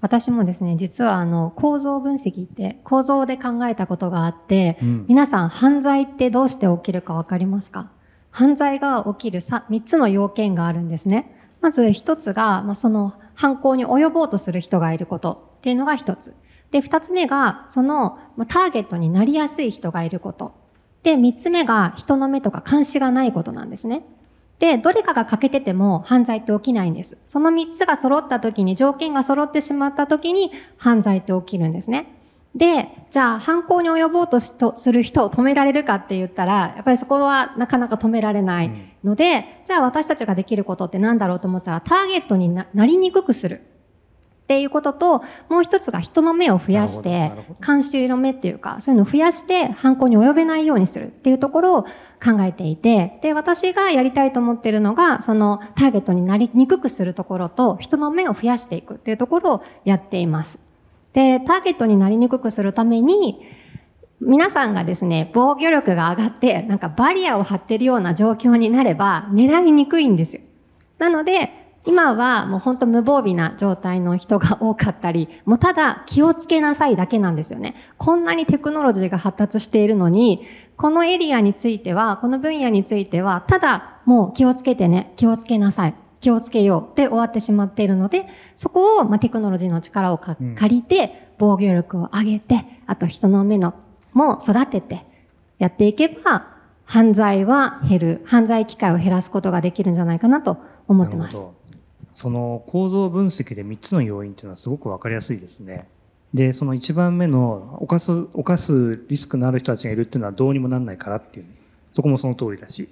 [SPEAKER 5] 私もですね、実はあの構造分析って構造で考えたことがあって、うん、皆さん犯罪ってどうして起きるか分かりますか犯罪が起きる 3, 3つの要件があるんですね。まず一つが、まあ、その犯行に及ぼうとする人がいることっていうのが一つ。で、二つ目が、その、まあ、ターゲットになりやすい人がいること。で、三つ目が、人の目とか監視がないことなんですね。で、どれかが欠けてても犯罪って起きないんです。その三つが揃った時に、条件が揃ってしまった時に犯罪って起きるんですね。で、じゃあ犯行に及ぼうとしとする人を止められるかって言ったら、やっぱりそこはなかなか止められないので、うん、じゃあ私たちができることって何だろうと思ったら、ターゲットになりにくくする。っていうことと、もう一つが人の目を増やして、監修の目っていうか、そういうのを増やして、犯行に及べないようにするっていうところを考えていて、で、私がやりたいと思ってるのが、そのターゲットになりにくくするところと、人の目を増やしていくっていうところをやっています。で、ターゲットになりにくくするために、皆さんがですね、防御力が上がって、なんかバリアを張ってるような状況になれば、狙いにくいんですよ。なので、今はもう本当無防備な状態の人が多かったり、もうただ気をつけなさいだけなんですよね。こんなにテクノロジーが発達しているのに、このエリアについては、この分野については、ただもう気をつけてね、気をつけなさい。気をつけようって終わってしまっているので、そこを、まテクノロジーの力を、借りて、防御力を上げて、あと人の目のも育ててやっていけば、犯罪は減る、犯罪機会を減らすことができるんじゃないかなと思ってます。
[SPEAKER 1] その構造分析で3つの要因っていうのはすごく分かりやすいですね。で、その1番目の犯す、犯すリスクのある人たちがいるっていうのはどうにもなんないからっていう、そこもその通りだし。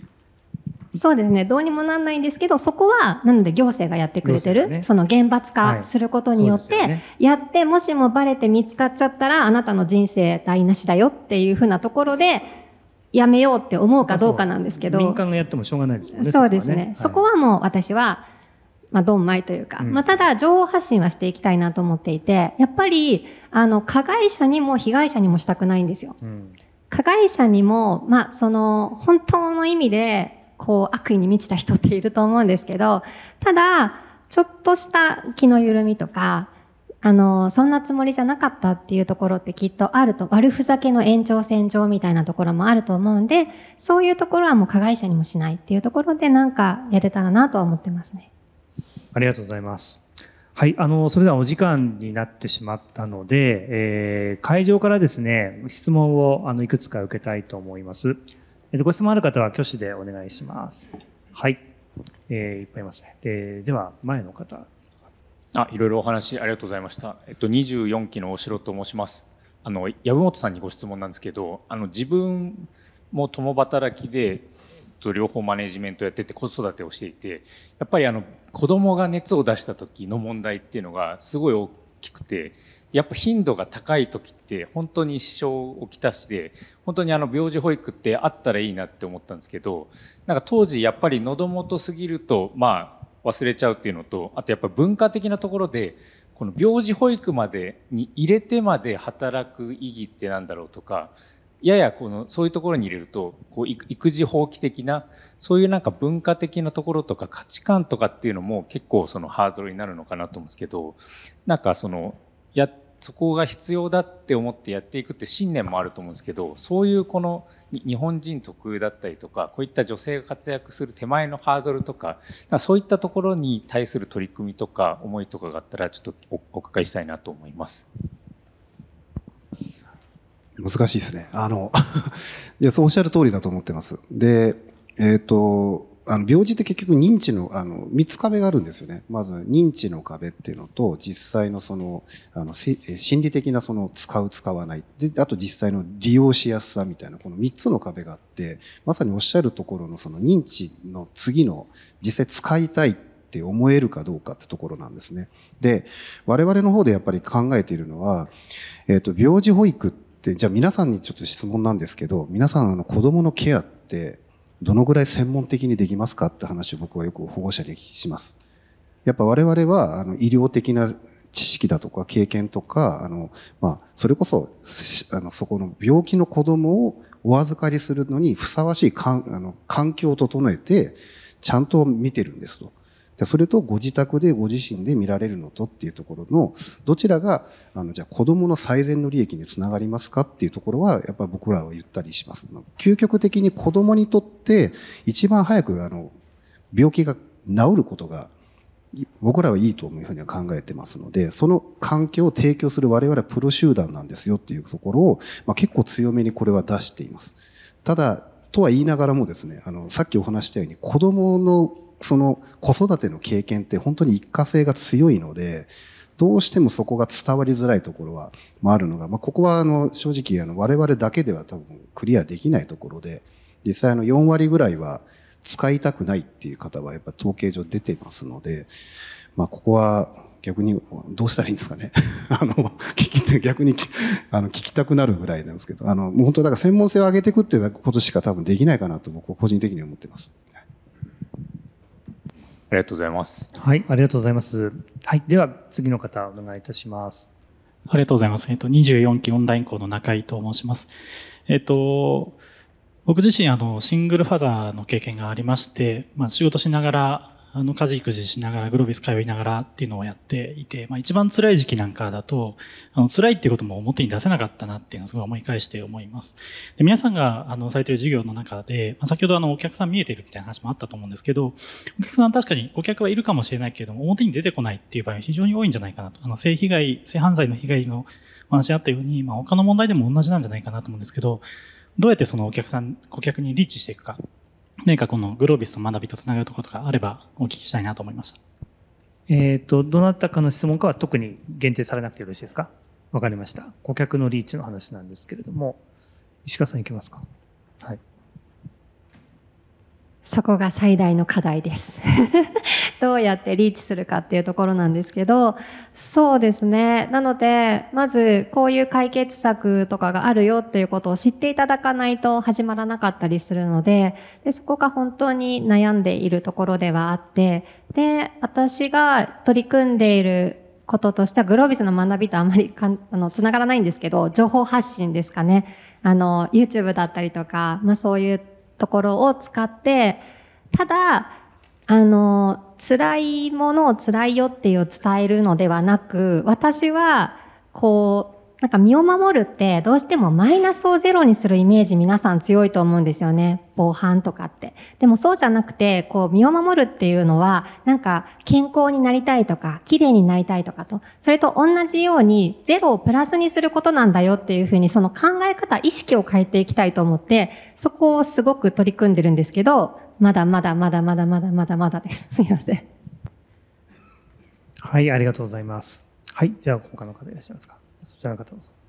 [SPEAKER 5] そうですねどうにもなんないんですけどそこはなので行政がやってくれてる、ね、その厳罰化することによって、やってもしもバレて見つかっちゃったらあなたの人生台無しだよっていうふうなところでやめようって思うかどうかなんですけど民間
[SPEAKER 1] がやってもしょうがないですよねそうですね、ね、
[SPEAKER 5] そこはもう私はまあ、ドンマイというか、うん、まあ、ただ情報発信はしていきたいなと思っていて、やっぱり、あの、加害者にも被害者にもしたくないんですよ。うん、加害者にも、まあ、その、本当の意味で、こう悪意に満ちた人っていると思うんですけど、ただ、ちょっとした気の緩みとか、あの、そんなつもりじゃなかったっていうところってきっとあると、悪ふざけの延長線上みたいなところもあると思うんで、そういうところはもう加害者にもしないっていうところでなんかやてたらなとは思ってますね。
[SPEAKER 1] ありがとうございます。はい、あの、それではお時間になってしまったので、えー、会場からですね、質問をあのいくつか受けたいと思います。ご質問ある方は挙手でお願いします。はい。えー、いっぱいいますね。ででは、前の方。
[SPEAKER 6] あ、いろいろお話ありがとうございました。えっと、24期のお城と申します。あの、籔本さんにご質問なんですけど、あの、自分も共働きで、と両方マネジメントやってて子育てをしていてやっぱりあの子供が熱を出した時の問題っていうのがすごい大きくてやっぱ頻度が高い時って本当に支障をきたして本当にあの病児保育ってあったらいいなって思ったんですけどなんか当時やっぱり喉元すぎるとまあ忘れちゃうっていうのとあとやっぱ文化的なところでこの病児保育までに入れてまで働く意義って何だろうとかややこのそういうところに入れるとこう育児放棄的なそういうなんか文化的なところとか価値観とかっていうのも結構そのハードルになるのかなと思うんですけどなんかそのやってそこが必要だって思ってやっていくって信念もあると思うんですけどそういうこの日本人特有だったりとかこういった女性が活躍する手前のハードルとかそういったところに対する取り組みとか思いとかがあったらちょっとお伺いしたいなと思います。
[SPEAKER 2] 難しいですね。あの いや、そうおっしゃる通りだと思ってます。で、えっ、ー、と、あの病児って結局認知のあの3つ壁があるんですよね。まず認知の壁っていうのと実際のそのあの心理的なその使う使わないであと実際の利用しやすさみたいなこの3つの壁があってまさにおっしゃるところのその認知の次の実際使いたいって思えるかどうかってところなんですね。で我々の方でやっぱり考えているのは、えーと、病児保育ってじゃあ皆さんにちょっと質問なんですけど皆さんあの子どものケアってどのぐらい専門的にできますかって話を僕はよく保護者にします。やっぱ我々はあの医療的な知識だとか経験とか、あのまあ、それこそあのそこの病気の子供をお預かりするのにふさわしいかんあの環境を整えてちゃんと見てるんですと。じゃそれとご自宅でご自身で見られるのとっていうところのどちらがあのじゃあ子どもの最善の利益につながりますかっていうところはやっぱり僕らは言ったりします。究極的に子どもにとって一番早くあの病気が治ることが僕らはいいというふうには考えてますので、その環境を提供する我々はプロ集団なんですよっていうところを、まあ、結構強めにこれは出しています。ただ、とは言いながらもですね、あの、さっきお話したように子供のその子育ての経験って本当に一過性が強いので、どうしてもそこが伝わりづらいところは、まあ、るのが、まあ、ここはあの正直あの我々だけでは多分クリアできないところで、実際あの4割ぐらいは使いたくないっていう方はやっぱ統計上出てますので、まあ、ここは逆にどうしたらいいんですかね あの、聞きて、逆にあの聞きたくなるぐらいなんですけど、あの、もう本当だから専門性を上げていくっていうことしか多分できないかなと
[SPEAKER 6] 僕個人的に思ってます。ありがとうございます。
[SPEAKER 2] はい、あ
[SPEAKER 1] りがとうございます。はい、では次の方お願いいたします。
[SPEAKER 6] ありがとうございます。えっと24
[SPEAKER 1] 期オンライン校の中井と申します。えっと僕自身あのシングルファザーの経験がありまして、まあ、仕事しながらあの、家事育児しながら、グロービス通いながらっていうのをやっていて、まあ一番辛い時期なんかだと、あの辛いっていうことも表に出せなかったなっていうのをすごい思い返して思います。で、皆さんが、あの、されている授業の中で、まあ、先ほどあの、お客さん見えてるみたいな話もあったと思うんですけど、お客さん確かにお客はいるかもしれないけれども、表に出てこないっていう場合は非常に多いんじゃないかなと。あの、性被害、性犯罪の被害の話あったように、まあ他の問題でも同じなんじゃないかなと思うんですけど、どうやってそのお客さん、顧客にリーチしていくか何かこのグロービスの学びとつながるところとかあればお聞きしたいなと思いました。えっ、ー、と、どなたかの質問かは特に限定されなくてよろしいですかわかりました。顧客のリーチの話なんですけれども、石川さんいけますかはい。
[SPEAKER 5] そこが最
[SPEAKER 1] 大の課題で
[SPEAKER 5] す どうやってリーチするかっていうところなんですけど、そうですね。なので、まずこういう解決策とかがあるよっていうことを知っていただかないと始まらなかったりするので、でそこが本当に悩んでいるところではあって、で、私が取り組んでいることとしては、グロービスの学びとあまりかあのつながらないんですけど、情報発信ですかね。あの、YouTube だったりとか、まあそういうところを使ってただあの辛いものを辛いよっていう伝えるのではなく私はこうなんか身を守るってどうしてもマイナスをゼロにするイメージ皆さん強いと思うんですよね。防犯とかって。でもそうじゃなくて、こう身を守るっていうのは、なんか健康になりたいとか、綺麗になりたいとかと、それと同じようにゼロをプラスにすることなんだよっていうふうにその考え方、意識を変えていきたいと思って、そこをすごく取り組んでるんですけど、まだまだまだまだまだまだまだです。すいません。
[SPEAKER 1] はい、ありがとうございます。はい、じゃあ他の方いらっしゃいますか。そちらの方です。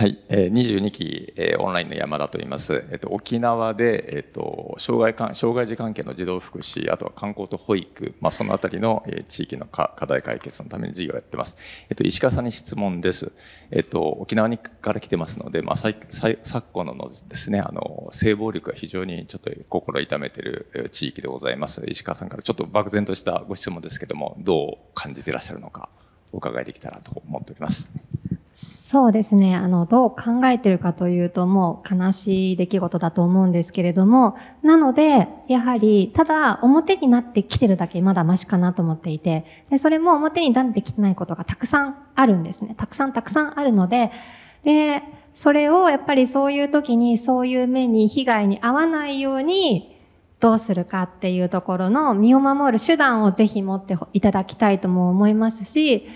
[SPEAKER 6] はい、えー、22期、えオンラインの山田と言います。えっ、と沖縄でえっ、と障害か障害児関係の児童福祉、あとは観光と保育、まあそのあたりの、え地域の課題解決のために事業をやってます。えっ、と石川さんに質問です。えっ、と沖縄にから来てますので、まあ最昨今のですねあの性暴力が非常にちょっと心痛めてる地域でございます。石川さんからちょっと漠然としたご質問ですけども、どう感じていらっしゃるのかお伺いできたらと思っております。
[SPEAKER 5] そうですね。あの、どう考えてるかというと、もう悲しい出来事だと思うんですけれども、なので、やはり、ただ、表になってきてるだけまだマシかなと思っていて、で、それも表になってきてないことがたくさんあるんですね。たくさんたくさんあるので、で、それをやっぱりそういう時に、そういう目に被害に遭わないように、どうするかっていうところの身を守る手段をぜひ持っていただきたいとも思いますし、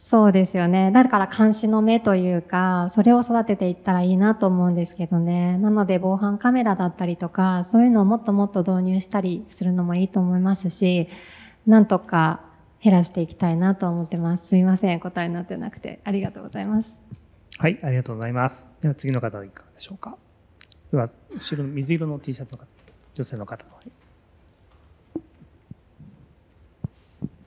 [SPEAKER 5] そうですよね。だから監視の目というか、それを育てていったらいいなと思うんですけどね。なので防犯カメラだったりとか、そういうのをもっともっと導入したりするのもいいと思いますし、なんとか減らしていきたいなと思ってます。すみません。答えになってなくて。ありがとうございます。
[SPEAKER 1] はい、ありがとうございます。では次の方いかがでしょうか。では、後ろの水色の T シャツの方、女性の方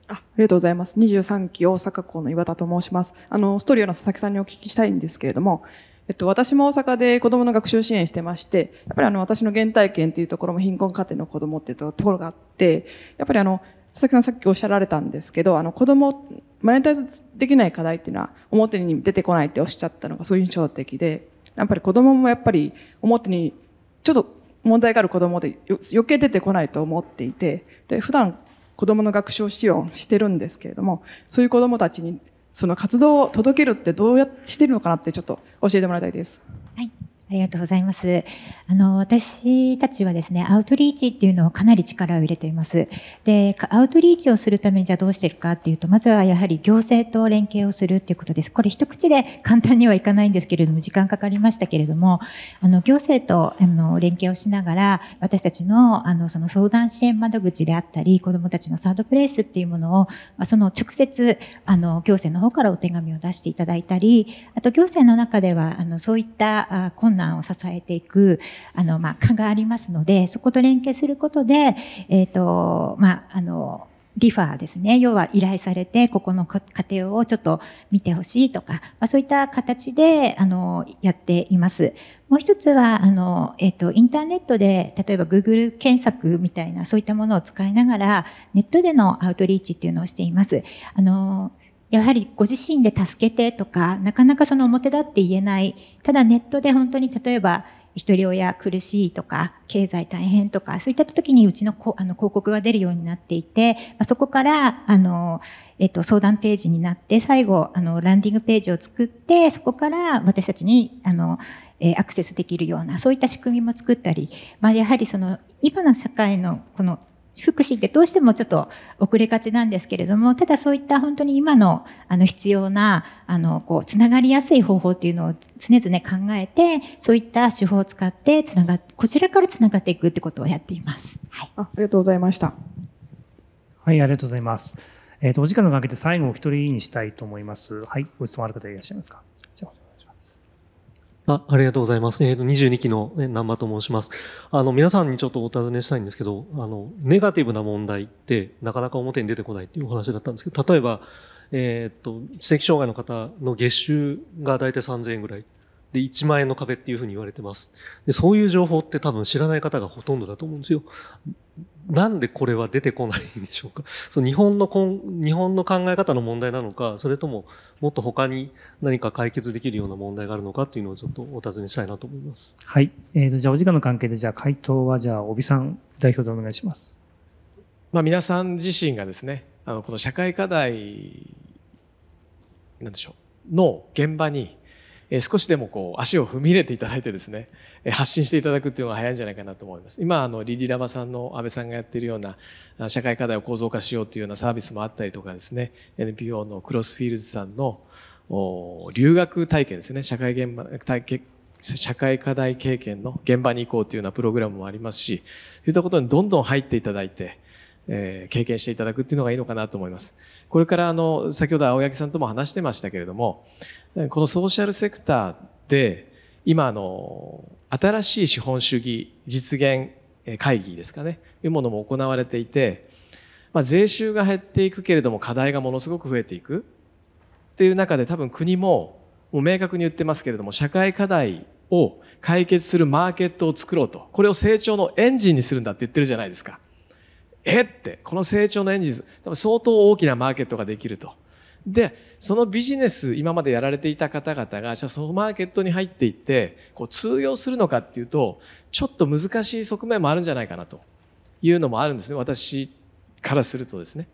[SPEAKER 4] あありがとうございます。23期大阪校の岩田と申します。あの、ストリオの佐々木さんにお聞きしたいんですけれども、えっと、私も大阪で子供の学習支援してまして、やっぱりあの、私の原体験というところも貧困家庭の子供っていうところがあって、やっぱりあの、佐々木さんさっきおっしゃられたんですけど、あの、子供、マネタイズできない課題っていうのは表に出てこないっておっしゃったのがそうい印象的で、やっぱり子供もやっぱり表にちょっと問題がある子供で余計出てこないと思っていて、で、普段子供の学習支援をしてるんですけれどもそういう子供たちにその活動を届けるってどうやってしてるのかなってちょっと教えてもらいたいです。はい
[SPEAKER 3] ありがとうございます。あの、私たちはですね、アウトリーチっていうのをかなり力を入れています。で、アウトリーチをするためにじゃあどうしてるかっていうと、まずはやはり行政と連携をするっていうことです。これ一口で簡単にはいかないんですけれども、時間かかりましたけれども、あの、行政とあの連携をしながら、私たちのあの、その相談支援窓口であったり、子供たちのサードプレイスっていうものを、まその直接、あの、行政の方からお手紙を出していただいたり、あと行政の中では、あの、そういった困難難を支えていく、あの、まあ、科がありますので、そこと連携することで、えっ、ー、と、まあ、あの、リファーですね。要は依頼されて、ここの過程をちょっと見てほしいとか、まあ、そういった形で、あの、やっています。もう一つは、あの、えっ、ー、と、インターネットで、例えば Google 検索みたいな、そういったものを使いながら、ネットでのアウトリーチっていうのをしています。あの、やはりご自身で助けてとか、なかなかその表だって言えない。ただネットで本当に例えば、一人親苦しいとか、経済大変とか、そういった時にうちのあの広告が出るようになっていて、まそこから、あの、えっと、相談ページになって、最後、あの、ランディングページを作って、そこから私たちに、あの、えアクセスできるような、そういった仕組みも作ったり、まあ、やはりその、今の社会のこの福祉ってどうしてもちょっと遅れがちなんですけれども、ただそういった本当に今のあの必要な、あの、こう、つながりやすい方法っていうのを常々考えて、そういった手法を使ってつなが、こちらからつながっていくってことをやっています。はい。あありがとうございました。
[SPEAKER 1] はい、ありがとうございます。えっ、ー、と、お時間がかけて最後お一人にしたいと思います。はい、ご質問ある方いらっしゃいま
[SPEAKER 6] すか。あありがとうございます。えー、と、22期の、難波と申します。あの、皆さんにちょっとお尋ねしたいんですけど、あの、ネガティブな問題ってなかなか表に出てこないっていうお話だったんですけど、例えば、えー、と、知的障害の方の月収が大体3000円ぐらい。で、1万円の壁っていうふうに言われてます。で、そういう情報って多分知らない方がほとんどだと思うんですよ。なんでこれは出てこないんでしょうか その日本のこん日本の考え方の問題なのかそれとももっと他に何か解決できるような問題があるのかっていうのをちょっとお尋ねしたいなと思います。
[SPEAKER 1] はい、えーと、じゃあお時間の関係でじゃあ回答はじゃあ尾さん代表でお願いします。
[SPEAKER 4] まあ、皆さん自身がですねあのこの社会課題なんでしょうの現場にえ少しでもこう足を踏み入れていただいてですね、え発信していただくっていうのが早いんじゃないかなと思います。今、あの、リディラバさんの安倍さんがやっているような、社会課題を構造化しようというようなサービスもあったりとかですね、NPO のクロスフィールズさんの留学体験ですね、社会現場、体験、社会課題経験の現場に行こうというようなプログラムもありますし、そういったことにどんどん入っていただいて、えー、経験していただくっていうのがいいのかなと思います。これからあの、先ほど青柳さんとも話してましたけれども、このソーシャルセクターで、今の、新しい資本主義実現会議ですかね、いうものも行われていて、まあ、税収が減っていくけれども課題がものすごく増えていくっていう中で多分国ももう明確に言ってますけれども社会課題を解決するマーケットを作ろうとこれを成長のエンジンにするんだって言ってるじゃないですかえってこの成長のエンジン多分相当大きなマーケットができるとでそのビジネス、今までやられていた方々が、じゃあそのマーケットに入っていって、こう通用するのかっていうと、ちょっと難しい側面もあるんじゃないかなというのもあるんですね。私からするとですね。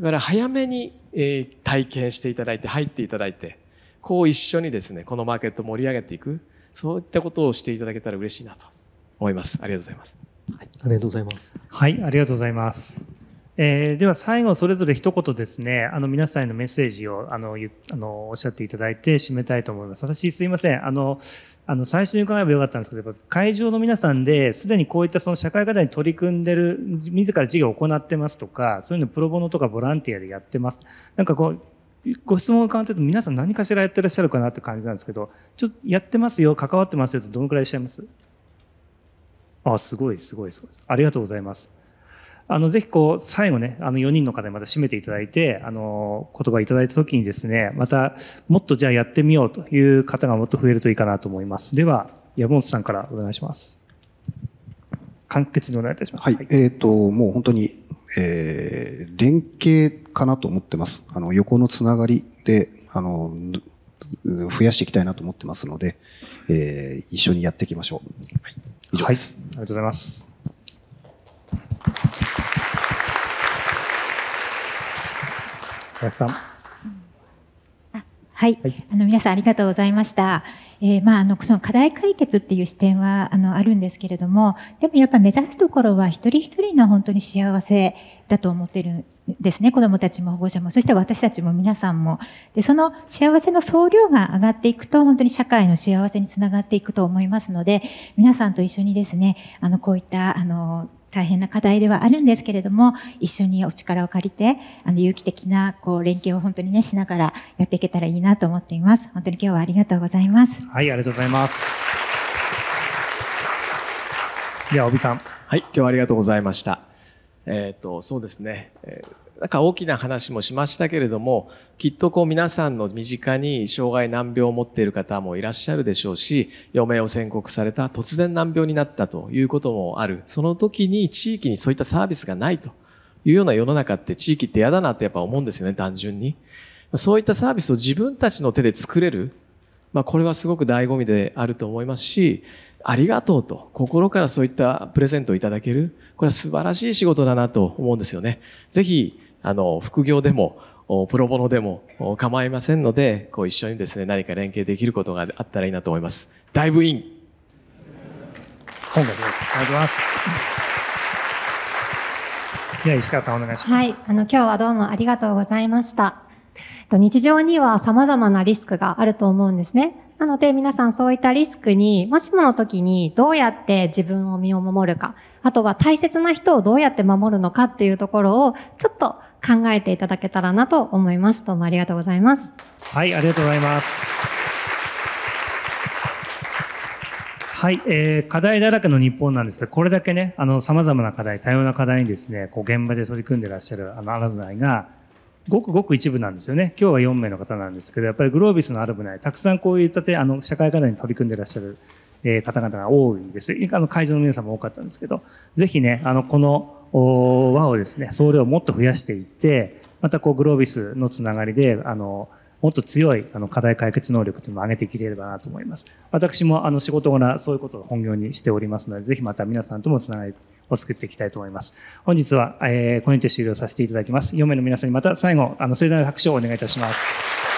[SPEAKER 4] だから早めに、え体験していただいて、入っていただいて、こう一緒にですね、このマーケット盛り上げていく、そういったことをしていただけたら嬉しいなと思います。ありがとうございます。
[SPEAKER 1] はい、ありがとうございます。はい、ありがとうございます。えー、では最後それぞれ一言ですねあの皆さんへのメッセージをあのあのおっしゃっていただいて締めたいと思います私すいませんあのあの最初に伺えばよかったんですけど会場の皆さんですでにこういったその社会課題に取り組んでる自ら事業を行ってますとかそういうのプロボノとかボランティアでやってますなんかこうご質問を伺ってると皆さん何かしらやってらっしゃるかなって感じなんですけどちょっとやってますよ関わってますよどのくらいいらっしゃいますあすごいすごいすごいありがとうございますあの、ぜひこう、最後ね、あの、4人の方にまた締めていただいて、あの、言葉いただいたときにですね、また、もっとじゃあやってみようという方がもっと増えるといいかなと思います。では、山本さんからお願いします。
[SPEAKER 2] 簡潔にお願いいたします。はい。はい、えっ、ー、と、もう本当に、えー、連携かなと思ってます。あの、横のつながりで、あの、増やしていきたいなと思ってますので、えー、一緒にやっていきましょう。はい。以上です、はい、ありがとうございます。
[SPEAKER 1] 佐々木さん。
[SPEAKER 3] はい、あの皆さんありがとうございました。えー、まあ、あの、その課題解決っていう視点は、あの、あるんですけれども、でもやっぱ目指すところは一人一人の本当に幸せだと思ってるんですね。子供たちも保護者も、そして私たちも皆さんも。で、その幸せの総量が上がっていくと、本当に社会の幸せにつながっていくと思いますので、皆さんと一緒にですね、あの、こういった、あの、大変な課題ではあるんですけれども、一緒にお力を借りて、あの、有機的な、こう、連携を本当にね、しながらやっていけたらいいなと思っています。本当に今日はありがとうございます。
[SPEAKER 4] はい、ありがとうございます。では、尾さん。はい、今日はありがとうございました。えっ、ー、と、そうですね。えーなんか大きな話もしましたけれども、きっとこう皆さんの身近に障害難病を持っている方もいらっしゃるでしょうし、余命を宣告された突然難病になったということもある。その時に地域にそういったサービスがないというような世の中って地域って嫌だなってやっぱ思うんですよね、単純に。そういったサービスを自分たちの手で作れる。まあこれはすごく醍醐味であると思いますし、ありがとうと、心からそういったプレゼントをいただける、これは素晴らしい仕事だなと思うんですよね。ぜひ、あの、副業でも、プロボノでも構いませんので、こう一緒にですね、何か連携できることがあったらいいなと思います。ダイブイン本が出す。ありがとうございます。では石川さんお願いします。はい。あの、今
[SPEAKER 5] 日はどうもありがとうございました。日常には様々なリスクがあると思うんですね。なので皆さんそういったリスクに、もしもの時にどうやって自分を身を守るか、あとは大切な人をどうやって守るのかっていうところを、ちょっと考えていただけたらなと思います。どうもありがとうございます。
[SPEAKER 1] はい、ありがとうございます。はい、えー、課題だらけの日本なんですが、これだけね、あの、様々な課題、多様な課題にですね、こう、現場で取り組んでらっしゃる、あの、アラブ内が、ごくごく一部なんですよね。今日は4名の方なんですけど、やっぱりグロービスのアラブ内、たくさんこういったて、あの、社会課題に取り組んでらっしゃる、えー、方々が多いんです。あの、会場の皆さんも多かったんですけど、ぜひね、あの、この、輪をですね、総量をもっと増やしていって、またこうグロービスのつながりで、あの、もっと強いあの課題解決能力というのを上げていければなと思います。私もあの仕事柄そういうことを本業にしておりますので、ぜひまた皆さんともつながりを作っていきたいと思います。本日は、えー、これにて終了させていただきます。4名の皆さんにまた最後、あの盛大な拍手をお願いいたします。